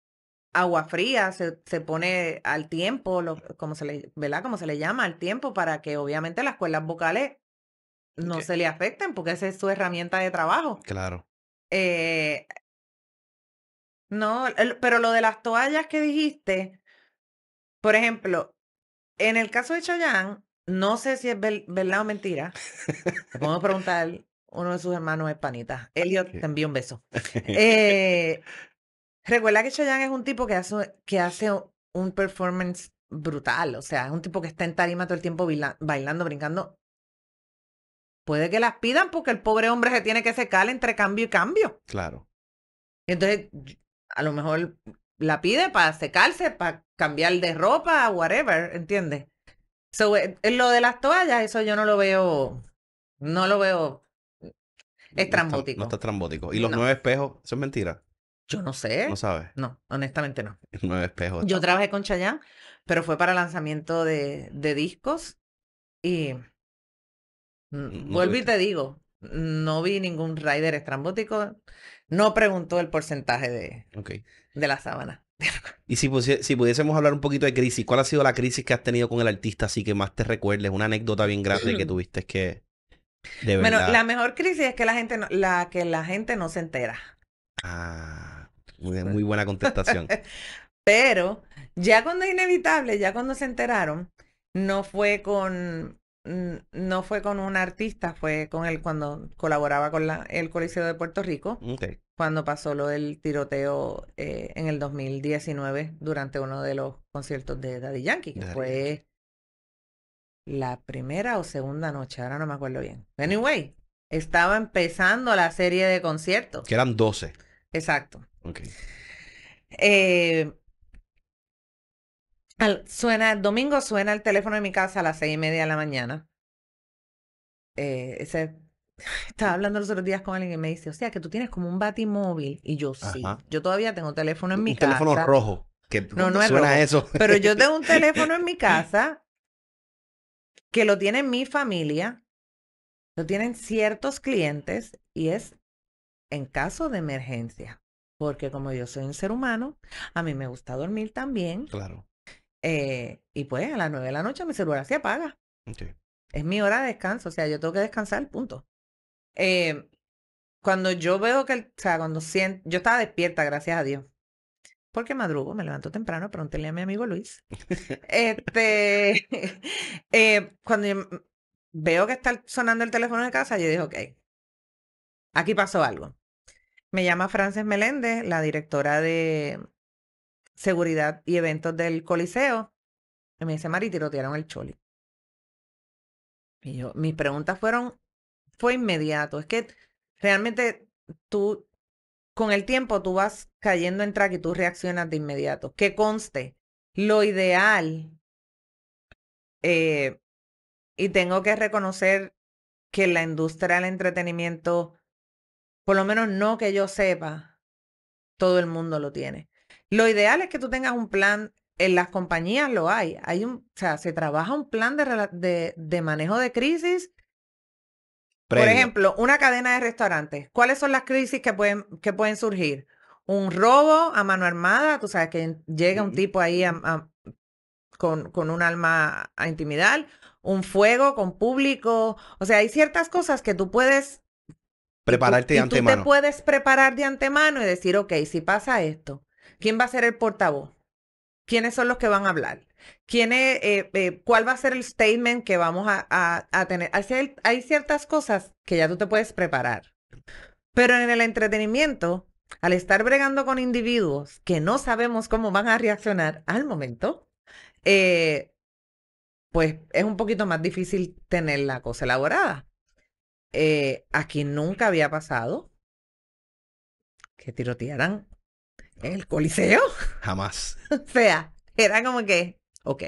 Speaker 1: agua fría, se, se pone al tiempo, como, se le, ¿verdad? como se le llama, al tiempo, para que obviamente las cuerdas vocales no se le afecten, porque esa es su herramienta de trabajo. Claro. Eh, no, pero lo de las toallas que dijiste, por ejemplo, en el caso de Chayanne, no sé si es verdad o mentira. Te pongo a preguntar, uno de sus hermanos es panita. Elliot, te envío un beso. Eh, Recuerda que Chayanne es un tipo que hace, que hace un performance brutal, o sea, es un tipo que está en tarima todo el tiempo bailando, brincando. Puede que las pidan porque el pobre hombre se tiene que secar entre cambio y cambio. Claro. Entonces, a lo mejor la pide para secarse, para cambiar de ropa, whatever, ¿entiendes? So, eh, lo de las toallas, eso yo no lo veo, no lo veo es No no está
Speaker 2: trambótico. ¿Y los nueve espejos? Eso es mentira.
Speaker 1: Yo no sé. No
Speaker 2: sabes. No, honestamente no. Nueve espejo. Yo
Speaker 1: trabajé con Chayanne, pero fue para lanzamiento de, de discos y
Speaker 2: volví vuelvo y te
Speaker 1: digo, no vi ningún rider estrambótico. No preguntó el porcentaje de, de la sábana.
Speaker 2: Y si, pudiésemos hablar un poquito de crisis, ¿cuál ha sido la crisis que has tenido con el artista? Así que más te recuerdes, una anécdota bien grande que tuviste que... De verdad... Bueno, la
Speaker 1: mejor crisis es que la gente no, la, que la gente no se entera.
Speaker 2: Ah. Pues muy, buena contestación.
Speaker 1: Pero ya cuando es inevitable, ya cuando se enteraron, no fue con mm, no fue con un artista, fue con él cuando colaboraba con la, el Coliseo de Puerto Rico, cuando pasó lo del tiroteo eh, en el 2019 durante uno de los conciertos de Daddy Yankee, que fue la primera o segunda noche, ahora no me acuerdo bien. Anyway, estaba empezando la serie de conciertos.
Speaker 2: Que eran 12. Exacto. Okay.
Speaker 1: Eh, suena, domingo suena el teléfono en mi casa a las seis y media de la mañana. Eh, ese, estaba hablando los otros días con alguien y me dice, o sea, que tú tienes como un batimóvil. Y yo, sí. Yo todavía tengo un teléfono en mi casa. Un teléfono rojo. Que no, no suena eso. Pero yo tengo un teléfono en mi casa que lo tiene mi familia, lo tienen ciertos clientes y es en caso de emergencia. Porque como yo soy un ser humano, a mí me gusta dormir también. Claro. Eh, y pues a las nueve de la noche mi celular se apaga. Es mi hora de descanso, o sea, yo tengo que descansar, punto. Eh, cuando yo veo que, o sea, cuando siento, yo estaba despierta, gracias a Dios. Porque madrugo, me levanto temprano, Pregúntele a mi amigo Luis. este, eh, cuando veo que está sonando el teléfono de casa, yo digo, ok, aquí pasó algo. Me llama Frances Meléndez, la directora de seguridad y eventos del Coliseo. Y me dice, Mari, tirotearon el Choli. Y yo, mis preguntas fueron, fue inmediato. Es que realmente tú, con el tiempo, tú vas cayendo en track y tú reaccionas de inmediato. Que conste, lo ideal, eh, y tengo que reconocer que la industria del entretenimiento por lo menos no que yo sepa, todo el mundo lo tiene. Lo ideal es que tú tengas un plan, en las compañías lo hay, hay un, o sea, se trabaja un plan de, de, manejo de crisis.
Speaker 2: Por ejemplo,
Speaker 1: una cadena de restaurantes. ¿Cuáles son las crisis que pueden, que pueden surgir? Un robo a mano armada, tú sabes que llega un tipo ahí con, con un alma a intimidar, un fuego con público, o sea, hay ciertas cosas que tú puedes
Speaker 2: prepararte de antemano. Tú te
Speaker 1: puedes preparar de antemano y decir, ok, si pasa esto, ¿quién va a ser el portavoz? ¿Quiénes son los que van a hablar? ¿Quién eh, eh, ¿Cuál va a ser el statement que vamos a, tener? Hay, hay ciertas cosas que ya tú te puedes preparar. Pero en el entretenimiento, al estar bregando con individuos que no sabemos cómo van a reaccionar al momento, eh, pues es un poquito más difícil tener la cosa elaborada. Eh, a quien nunca había pasado que tirotearan el coliseo. Jamás. o sea, era como que, ok.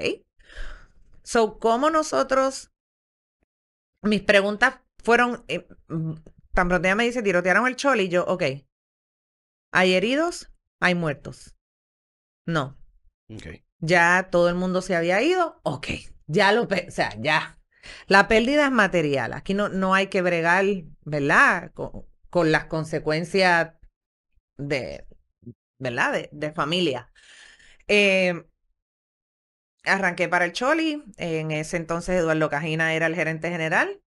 Speaker 1: So, como nosotros? Mis preguntas fueron, eh, mm, tan pronto me dice, tirotearon el choli, y yo, ok. ¿Hay heridos? ¿Hay muertos? No. Ok. Ya todo el mundo se había ido, ok. Ya lo, o sea, ya, la pérdida es material. Aquí no, no hay que bregar, ¿verdad? Con, las consecuencias de, ¿verdad? De, de familia. Eh, arranqué para el Choli. En ese entonces Eduardo Cajina era el gerente general.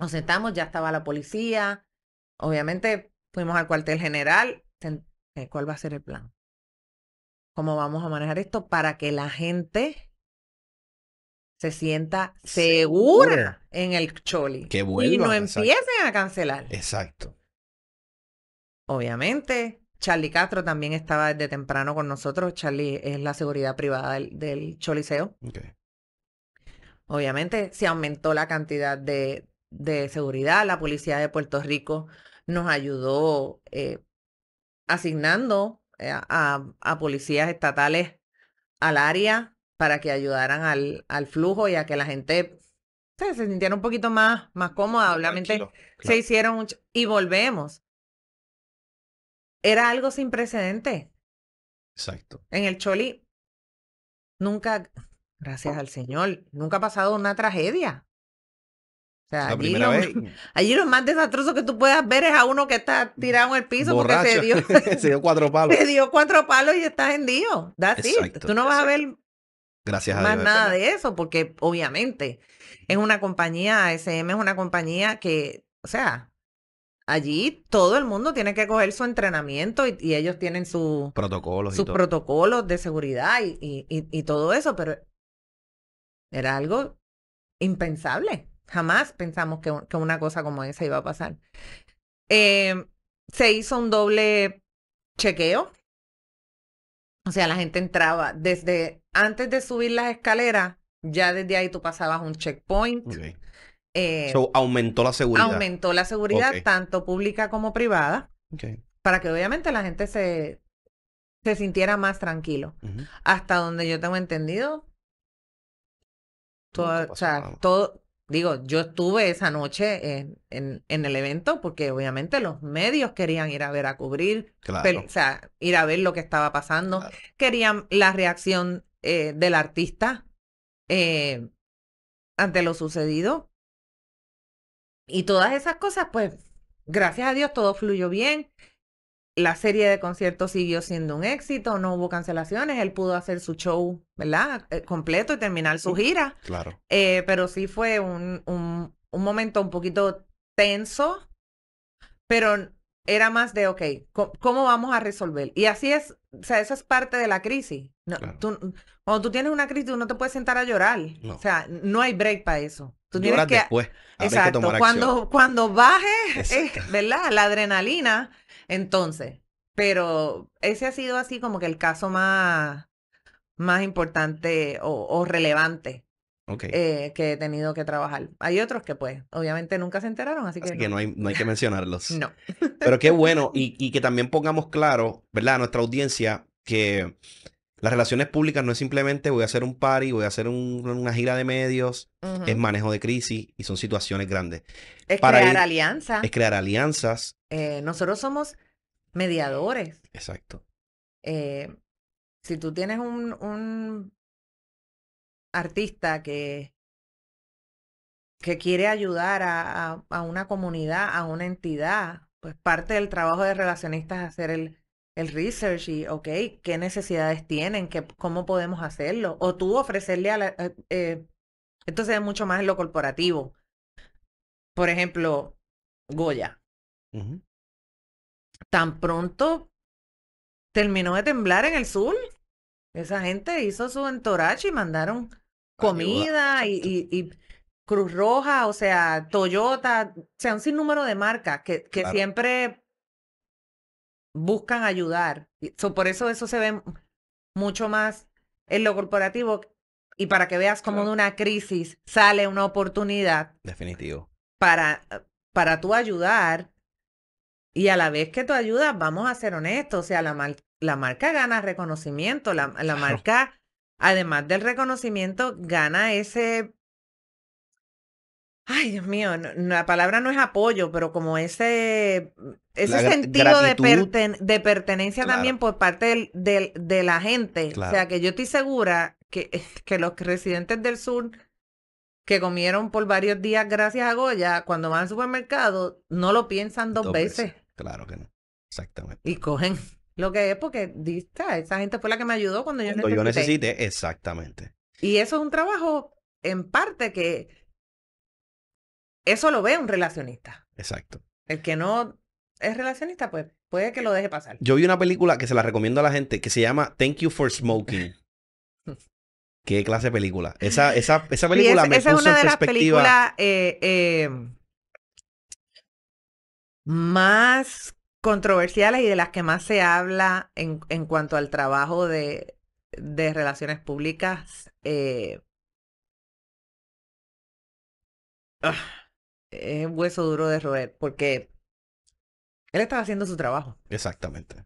Speaker 1: Nos sentamos, ya estaba la policía. Obviamente fuimos al cuartel general. Eh, ¿Cuál va a ser el plan? ¿Cómo vamos a manejar esto para que la gente se sienta segura, en el choli.
Speaker 2: Qué bueno. Y no empiecen
Speaker 1: a cancelar.
Speaker 2: Exacto.
Speaker 1: Obviamente, Charlie Castro también estaba desde temprano con nosotros. Charlie es la seguridad privada del, choliseo. Obviamente se aumentó la cantidad de, de, seguridad. La policía de Puerto Rico nos ayudó eh, asignando eh, a policías estatales al área para que ayudaran al, al flujo y a que la gente se, sintiera un poquito más, más cómoda. Obviamente se hicieron y volvemos. Era algo sin precedente. Exacto. En el Choli nunca, gracias al Señor, nunca ha pasado una tragedia. O sea, allí lo, allí, lo, más desastroso que tú puedas ver es a uno que está mm, tirado en el piso porque se dio,
Speaker 2: cuatro palos. Se dio
Speaker 1: cuatro palos y está hendido. dios Exacto. Tú no vas a ver
Speaker 2: Gracias a Más nada
Speaker 1: de eso, porque obviamente es una compañía, ASM es una compañía que, o sea, allí todo el mundo tiene que coger su entrenamiento y, ellos tienen su,
Speaker 2: protocolos sus
Speaker 1: protocolos de seguridad y, y, y, todo eso, pero era algo impensable. Jamás pensamos que, que una cosa como esa iba a pasar. Em, se hizo un doble chequeo o sea, la gente entraba desde antes de subir las escaleras, ya desde ahí tú pasabas un checkpoint. Eh,
Speaker 2: aumentó la seguridad. Aumentó la seguridad,
Speaker 1: tanto pública como privada, para que obviamente la gente se, se sintiera más tranquilo. Hasta donde yo tengo entendido, todo, o sea, todo, digo, yo estuve esa noche en, el evento porque obviamente los medios querían ir a ver a cubrir, o sea, ir a ver lo que estaba pasando, querían la reacción eh, del artista eh, ante lo sucedido. Y todas esas cosas, pues, gracias a Dios, todo fluyó bien la serie de conciertos siguió siendo un éxito, no hubo cancelaciones, él pudo hacer su show, ¿verdad? Eh, completo y terminar su gira. Claro. Eh, pero sí fue un, momento un poquito tenso, pero era más de, ok, ¿cómo vamos a resolver? Y así es, o sea, eso es parte de la crisis. cuando tú tienes una crisis, tú no te puedes sentar a llorar. O sea, no hay break para eso. después. Exacto. cuando, cuando baje, eh, ¿verdad? La adrenalina entonces, pero ese ha sido así como que el caso más, más importante o, relevante eh, que he tenido que trabajar. Hay otros que pues, obviamente nunca se enteraron, así, que...
Speaker 2: no. hay, no hay que mencionarlos. no. Pero qué bueno y, y, que también pongamos claro, ¿verdad? A nuestra audiencia que las relaciones públicas no es simplemente voy a hacer un party, voy a hacer una gira de medios, es manejo de crisis y son situaciones grandes.
Speaker 1: Es crear alianzas. Es
Speaker 2: crear alianzas.
Speaker 1: Eh, nosotros somos mediadores. Exacto. Eh, si tú tienes un, artista que, que quiere ayudar a, a, una comunidad, a una entidad, pues parte del trabajo de relacionistas es hacer el, el research y, ok, qué necesidades tienen, ¿Qué, cómo podemos hacerlo. O tú ofrecerle a la... Eh, eh, esto se mucho más en lo corporativo. Por ejemplo, Goya. Tan pronto terminó de temblar en el sur. Esa gente hizo su entorache y mandaron comida y, Cruz Roja, o sea, Toyota, o sea, un sinnúmero de marcas que, que siempre buscan ayudar. por eso eso se ve mucho más en lo corporativo y para que veas cómo de una crisis sale una oportunidad.
Speaker 2: Definitivo.
Speaker 1: Para, eh, para tú ayudar y a la vez que tú ayudas, vamos a ser honestos, o sea, la, la marca gana reconocimiento, la, marca, además del reconocimiento, gana ese Ay, Dios mío, la palabra no es apoyo, pero como ese, mm, ese sentido de, pertenencia también por parte del, de la gente. O sea, que yo estoy segura que, que los residentes del sur que comieron por varios días gracias a Goya, cuando van al supermercado, no lo piensan dos, veces.
Speaker 2: Claro que no. Exactamente. Y cogen
Speaker 1: lo que es porque dista, esa gente fue la que me ayudó cuando yo cuando yo necesité,
Speaker 2: exactamente.
Speaker 1: Y eso es un trabajo en parte que eso lo ve un relacionista. Exacto. El que no es relacionista, pues puede que lo deje pasar.
Speaker 2: Yo vi una película que se la recomiendo a la gente que se llama Thank You for Smoking. Qué clase de película. Esa, esa, esa película es, esa es una de las películas
Speaker 1: eh, eh, más controversiales y de las que más se habla en, en cuanto al trabajo de, de relaciones públicas. Eh, ah, es un hueso duro de roer, porque él estaba haciendo su trabajo.
Speaker 2: Exactamente.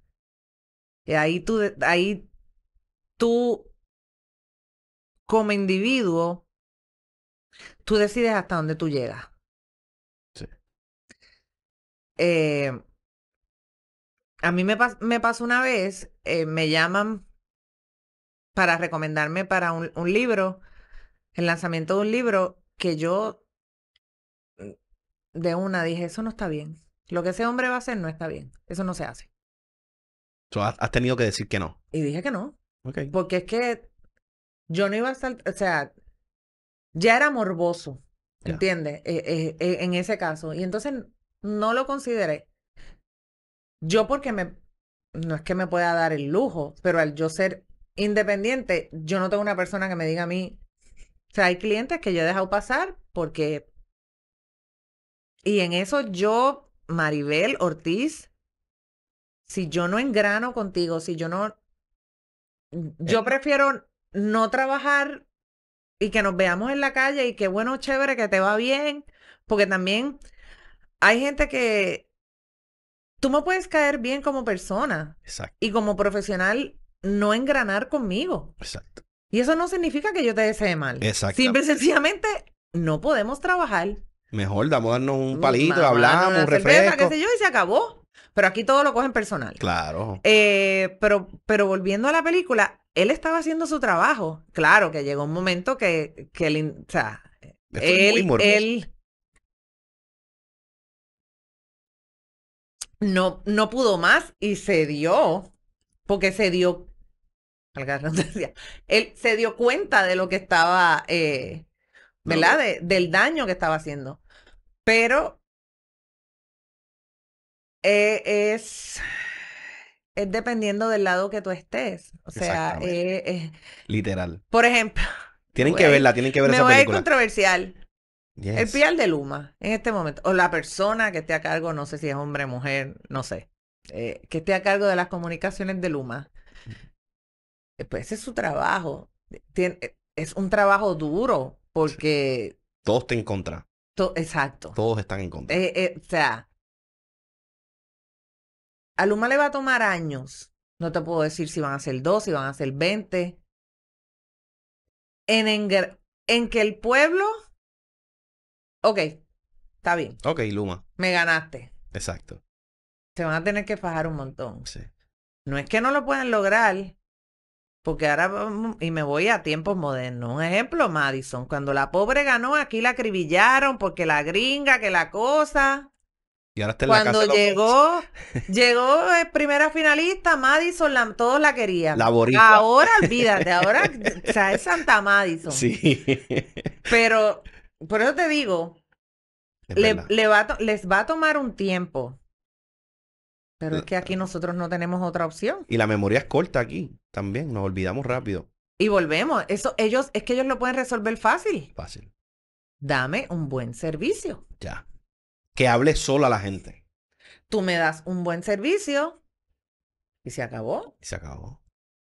Speaker 1: Y ahí tú, ahí tú, como individuo, tú decides hasta dónde tú llegas. Sí. Eh, a mí me, me pasó una vez, eh, me llaman para recomendarme para un libro, el lanzamiento de un libro que yo de una dije, eso no está bien. Lo que ese hombre va a hacer no está bien. Eso no se hace.
Speaker 2: tú has tenido que decir que no.
Speaker 1: Y dije que no. Porque es que yo no iba a estar... o sea, ya era morboso, entiende ¿entiendes? E, e, e, en ese caso. Y entonces no lo consideré. Yo porque me, no es que me pueda dar el lujo, pero al yo ser independiente, yo no tengo una persona que me diga a mí, o sea, hay clientes que yo he dejado pasar porque y en eso yo, Maribel Ortiz, si yo no engrano contigo, si yo no... Eh. Yo prefiero no trabajar y que nos veamos en la calle y que bueno, chévere, que te va bien, porque también hay gente que tú me puedes caer bien como persona Exacto. y como profesional no engranar conmigo. Exacto. Y eso no significa que yo te desee mal.
Speaker 2: Exacto. Simple y sencillamente
Speaker 1: no podemos trabajar.
Speaker 2: Mejor, damos darnos un mm, palito, hablamos, un refresco. qué sé
Speaker 1: yo, y se acabó. Pero aquí todo lo cogen personal.
Speaker 2: Claro.
Speaker 1: Eh, pero, pero volviendo a la película, él estaba haciendo su trabajo. Claro que llegó un momento que, que él, o sea, él, él no, no pudo más y se dio, porque se dio, él se dio cuenta de lo que estaba eh, ¿verdad? del daño que estaba haciendo. Pero eh, es, es dependiendo del lado que tú estés. O sea, es... Eh, eh,
Speaker 2: literal. Por ejemplo. Tienen que verla, tienen que ver esa película.
Speaker 1: controversial. El pial de Luma en este momento, o la persona que esté a cargo, no sé si es hombre, mujer, no sé, que esté a cargo de las comunicaciones de Luma, mm. pues ese es su trabajo. es un trabajo duro, porque...
Speaker 2: Todos te en contra. Exacto. Todos están en contra.
Speaker 1: Eh, eh, o sea, a Luma le va a tomar años. No te puedo decir si van a ser dos, si van a ser veinte En, en, en que el pueblo... Ok, está bien. Ok, Luma. Me ganaste. Exacto. Se van a tener que fajar un montón. Sí. No es que no lo puedan lograr, porque ahora, y me voy a tiempos modernos. Un ejemplo, Madison. Cuando la pobre ganó, aquí la acribillaron porque la gringa, que la cosa.
Speaker 2: Y ahora Cuando
Speaker 1: llegó, llegó el eh, primera finalista, Madison, todos la querían. La Ahora, olvídate, ahora, es Santa Madison. Sí. Pero, por eso te digo, le, les va a tomar un tiempo pero es eh, que aquí nosotros no tenemos otra opción.
Speaker 2: Y la memoria es corta aquí también, nos olvidamos rápido.
Speaker 1: Y volvemos, eso ellos es que ellos lo pueden resolver fácil. Fácil. Dame un buen servicio.
Speaker 2: Ya. Que hable sola la gente.
Speaker 1: Tú me das un buen servicio
Speaker 2: y se acabó. Y se acabó.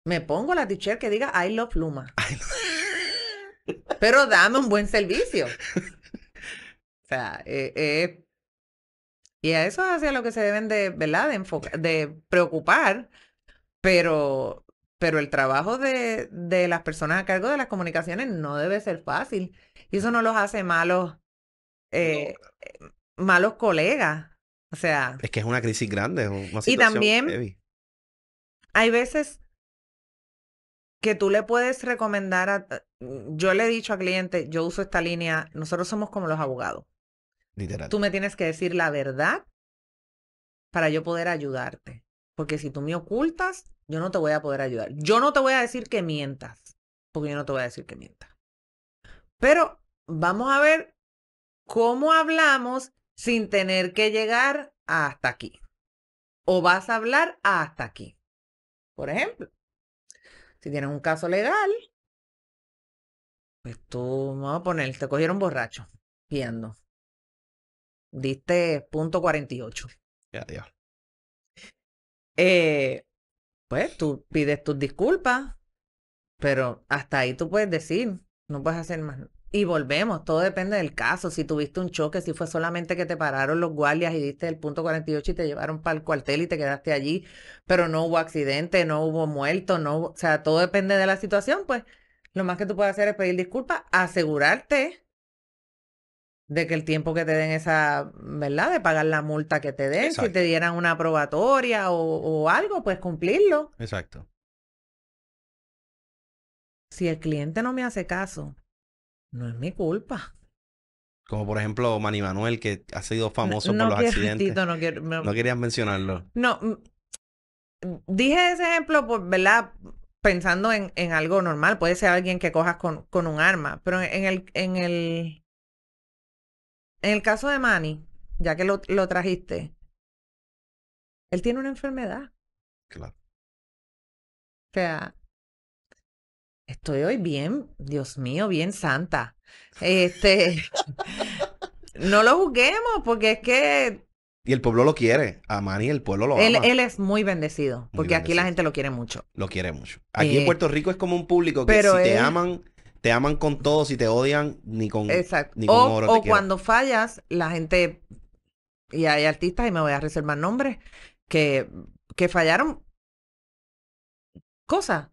Speaker 1: Me pongo la t que diga I love Luma. Pero dame un buen servicio. o sea, es eh, eh, y a eso es hacia lo que se deben de, ¿verdad? De, preocupar, pero, pero el trabajo de, de las personas a cargo de las comunicaciones no debe ser fácil. Y eso no los hace malos, eh, eh, malos colegas. O sea.
Speaker 2: Es que es una crisis grande. y también
Speaker 1: hay veces que tú le puedes recomendar a... Yo le he dicho a cliente, yo uso esta línea, nosotros somos como los abogados. Tú me tienes que decir la verdad para yo poder ayudarte. Porque si tú me ocultas, yo no te voy a poder ayudar. Yo no te voy a decir que mientas, porque yo no te voy a decir que mientas. Pero vamos a ver cómo hablamos sin tener que llegar hasta aquí. O vas a hablar hasta aquí. Por ejemplo, si tienes un caso legal, pues tú, me voy a poner, te cogieron borracho, viendo diste punto 48. Ya, dios eh, pues tú pides tus disculpas, pero hasta ahí tú puedes decir, no puedes hacer más. Y volvemos, todo depende del caso. Si tuviste un choque, si fue solamente que te pararon los guardias y diste el punto 48 y te llevaron para el cuartel y te quedaste allí, pero no hubo accidente, no hubo muerto, no, o sea, todo depende de la situación, pues lo más que tú puedes hacer es pedir disculpas, asegurarte de que el tiempo que te den esa, ¿verdad? De pagar la multa que te den, si te dieran una probatoria o, algo, pues cumplirlo. Exacto. Si el cliente no me hace caso, no es mi culpa.
Speaker 2: Como por ejemplo Manny Manuel, que ha sido famoso por los accidentes. no, querían querías mencionarlo.
Speaker 1: No, mm, dije ese ejemplo, por, ¿verdad? Pensando en, en, algo normal. Puede ser alguien que cojas con, con un arma, pero en el, en el en el caso de Manny, ya que lo, lo trajiste, él tiene una enfermedad.
Speaker 2: Claro. O sea, estoy hoy
Speaker 1: bien, Dios mío, bien santa. Este,
Speaker 2: no lo juzguemos porque es que... Y el pueblo lo quiere, a Manny el pueblo lo ama. Él,
Speaker 1: es muy bendecido, porque aquí la gente lo quiere mucho.
Speaker 2: Lo quiere mucho. Aquí en eh, Puerto Rico es como un público que si te aman, te aman con todo, si te odian, ni con, Exacto. Ni con o, O cuando
Speaker 1: fallas, la gente, y hay artistas, y me voy a reservar nombres, que, que fallaron cosas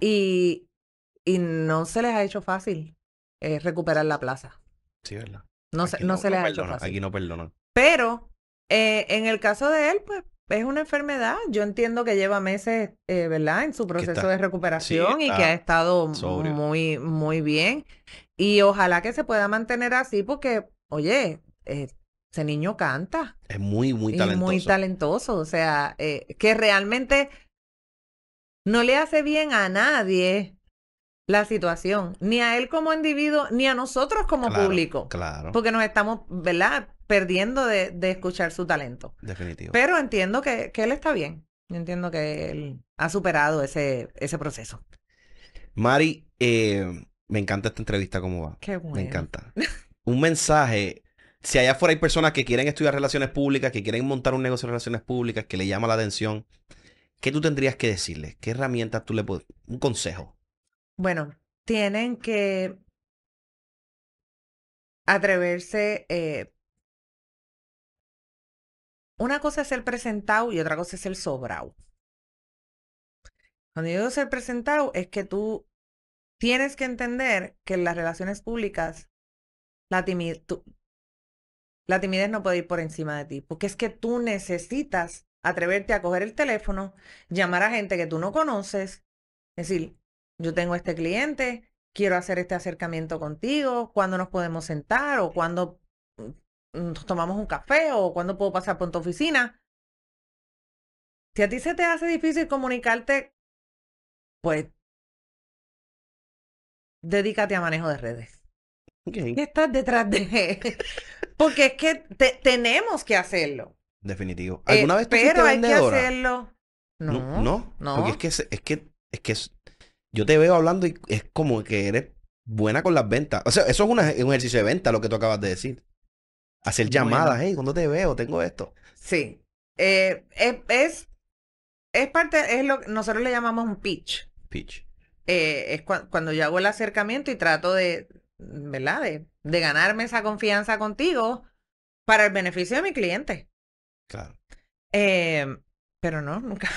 Speaker 1: y, y no se les ha hecho fácil eh, recuperar la plaza. Sí, ¿verdad? No, se, no, les ha hecho fácil.
Speaker 2: Aquí no perdonan.
Speaker 1: Pero eh, en el caso de él, pues es una enfermedad. Yo entiendo que lleva meses, eh, ¿verdad? En su proceso de recuperación y que ha estado muy, muy bien. Y ojalá que se pueda mantener así porque, oye, eh, ese niño canta.
Speaker 2: Es muy, muy talentoso. Es muy
Speaker 1: talentoso. O sea, eh, que realmente no le hace bien a nadie la situación, ni a él como individuo, ni a nosotros como público. Claro. Porque nos estamos, ¿verdad? Perdiendo de, escuchar su talento.
Speaker 2: Definitivo. Pero
Speaker 1: entiendo que, él está bien. Yo entiendo que él ha superado ese, ese proceso.
Speaker 2: Mari, eh, me encanta esta entrevista, ¿cómo va? Qué bueno. Me encanta. Un mensaje. Si allá afuera hay personas que quieren estudiar relaciones públicas, que quieren montar un negocio de relaciones públicas, que le llama la atención, ¿qué tú tendrías que decirles? ¿Qué herramientas tú le puedes... Un consejo
Speaker 1: bueno, tienen que atreverse. Eh una cosa es el presentado y otra cosa es el sobrado. Cuando digo ser presentado es que tú tienes que entender que en las relaciones públicas la timidez, la timidez no puede ir por encima de ti, porque es que tú necesitas atreverte a coger el teléfono, llamar a gente que tú no conoces, es decir, yo tengo este cliente, quiero hacer este acercamiento contigo, cuándo nos podemos sentar o cuándo mm, nos tomamos un café o cuándo puedo pasar por tu oficina. Si a ti se te hace difícil comunicarte, pues dedícate a manejo de redes.
Speaker 2: estás
Speaker 1: detrás de? Porque es que te, tenemos que hacerlo.
Speaker 2: Definitivo. ¿Alguna vez tú pero hay que hacerlo. No, no, no. Porque es que, es que, es que yo te veo hablando y es como que eres buena con las ventas. O sea, eso es un ejercicio de venta, lo que tú acabas de decir. Hacer llamadas, eh hey, te veo? Tengo esto. Sí.
Speaker 1: Eh, es, es, parte, es lo que nosotros le llamamos un pitch. Pitch. Eh, es cuando yo hago el acercamiento y trato de, ¿verdad? De, de, ganarme esa confianza contigo para el beneficio de mi cliente. Claro. Eh, pero no, nunca.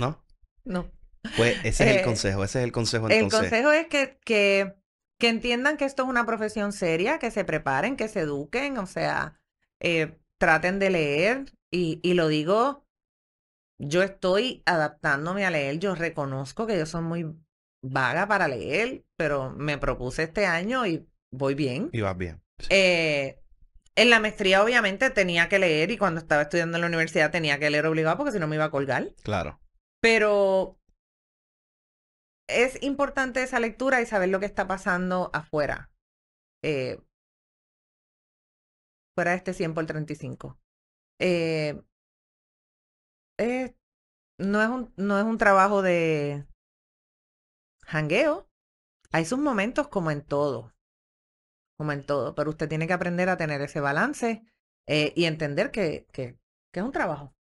Speaker 1: ¿No? No.
Speaker 2: Pues ese es el eh, consejo, ese es el consejo. El consejo
Speaker 1: es que, que, que, entiendan que esto es una profesión seria, que se preparen, que se eduquen, o sea, eh, traten de leer y, y lo digo, yo estoy adaptándome a leer, yo reconozco que yo soy muy vaga para leer, pero me propuse este año y voy bien. Y vas bien. Eh, en la maestría, obviamente, tenía que leer y cuando estaba estudiando en la universidad tenía que leer obligado porque si no me iba a colgar. Claro. Pero es importante esa lectura y saber lo que está pasando afuera. Eh, fuera de este 100 por 35. Eh, no, es un, no es un trabajo de jangueo. Hay sus momentos como en todo. Como en todo. Pero usted tiene que aprender a tener ese balance eh, y entender que, que, que es un trabajo.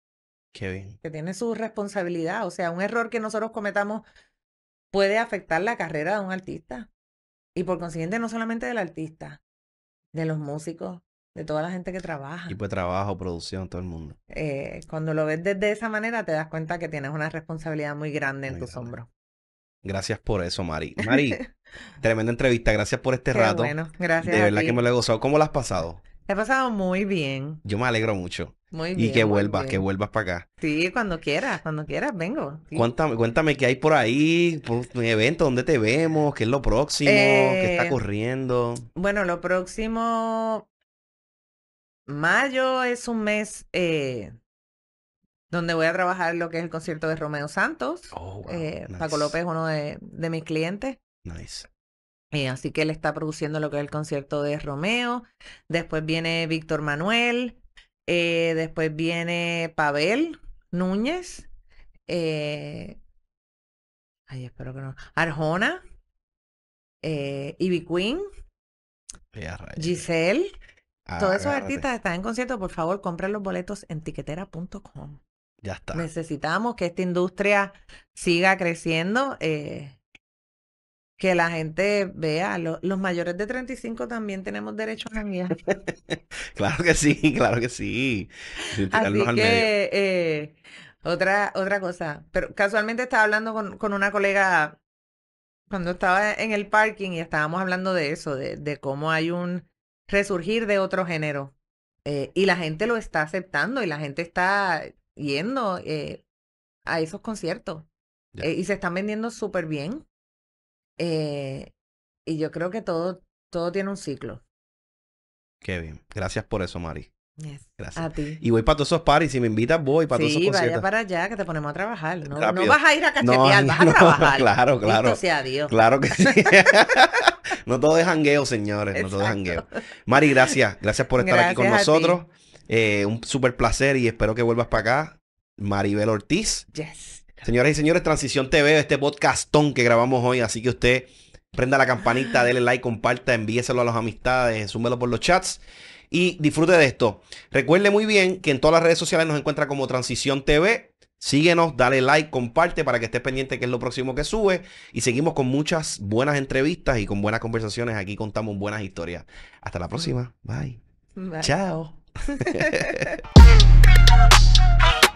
Speaker 1: Qué bien. Que tiene su responsabilidad. O sea, un error que nosotros cometamos puede afectar la carrera de un artista. Y por consiguiente, no solamente del artista, de los músicos, de toda la gente que trabaja.
Speaker 2: Y pues trabajo, producción, todo el mundo.
Speaker 1: Eh, cuando lo ves desde esa manera, te das cuenta que tienes una responsabilidad muy grande en tus hombros.
Speaker 2: Gracias por eso, Mari. Mari, tremenda entrevista. Gracias por este rato. Bueno, gracias. De verdad que me lo he gozado. ¿Cómo lo has pasado?
Speaker 1: He pasado muy bien.
Speaker 2: Yo me alegro mucho.
Speaker 1: Muy bien. Y que vuelvas, que
Speaker 2: vuelvas para acá.
Speaker 1: Sí, cuando quieras, cuando quieras, vengo.
Speaker 2: Cuéntame, cuéntame qué hay por ahí, por un evento, dónde te vemos, qué es lo próximo, qué está eh, corriendo.
Speaker 1: Bueno, lo próximo. Mayo es un mes eh, donde voy a trabajar lo que es el concierto de Romeo Santos.
Speaker 2: Oh, eh, Paco López
Speaker 1: es uno de, de mis clientes. Nice. Eh, así que él está produciendo lo que es el concierto de Romeo. Después viene Víctor Manuel. Eh, después viene Pavel Núñez. Eh, ay, espero que no. Arjona. Eh, Ivy Queen. Giselle. Todos esos artistas están en concierto. Por favor, compren los boletos en tiquetera.com. Ya está. Necesitamos que esta industria siga creciendo que la gente vea, los mayores de 35 también tenemos derecho a cambiar.
Speaker 2: claro que sí, claro que sí. que,
Speaker 1: eh, otra, otra cosa, pero casualmente estaba hablando con, con, una colega cuando estaba en el parking y estábamos hablando de eso, de, de cómo hay un resurgir de otro género. Eh, y la gente lo está aceptando y la gente está yendo eh, a esos conciertos. y se están vendiendo súper bien. Eh, y yo creo que todo, todo tiene un ciclo.
Speaker 2: Qué bien. Gracias por eso, Mari. Gracias. A ti. Y voy para todos esos parties. Si me invitas, voy para todos esos conciertos. vaya para
Speaker 1: allá que te ponemos a trabajar. No, no vas a ir a cachetear, vas a trabajar. Claro, claro. Dios.
Speaker 2: Claro que sí. no todo es jangueo, señores. No todo es jangueo. Mari, gracias. Gracias por estar aquí con nosotros. Eh, un súper placer y espero que vuelvas para acá. Maribel Ortiz. Yes. Señoras y señores, Transición TV, este podcastón que grabamos hoy, así que usted prenda la campanita, ah. dele like, comparta, envíeselo a las amistades, súmelo por los chats y disfrute de esto. Recuerde muy bien que en todas las redes sociales nos encuentra como Transición TV. Síguenos, dale like, comparte para que estés pendiente que es lo próximo que sube. Y seguimos con muchas buenas entrevistas y con buenas conversaciones. Aquí contamos buenas historias. Hasta la próxima. Bye. Chao.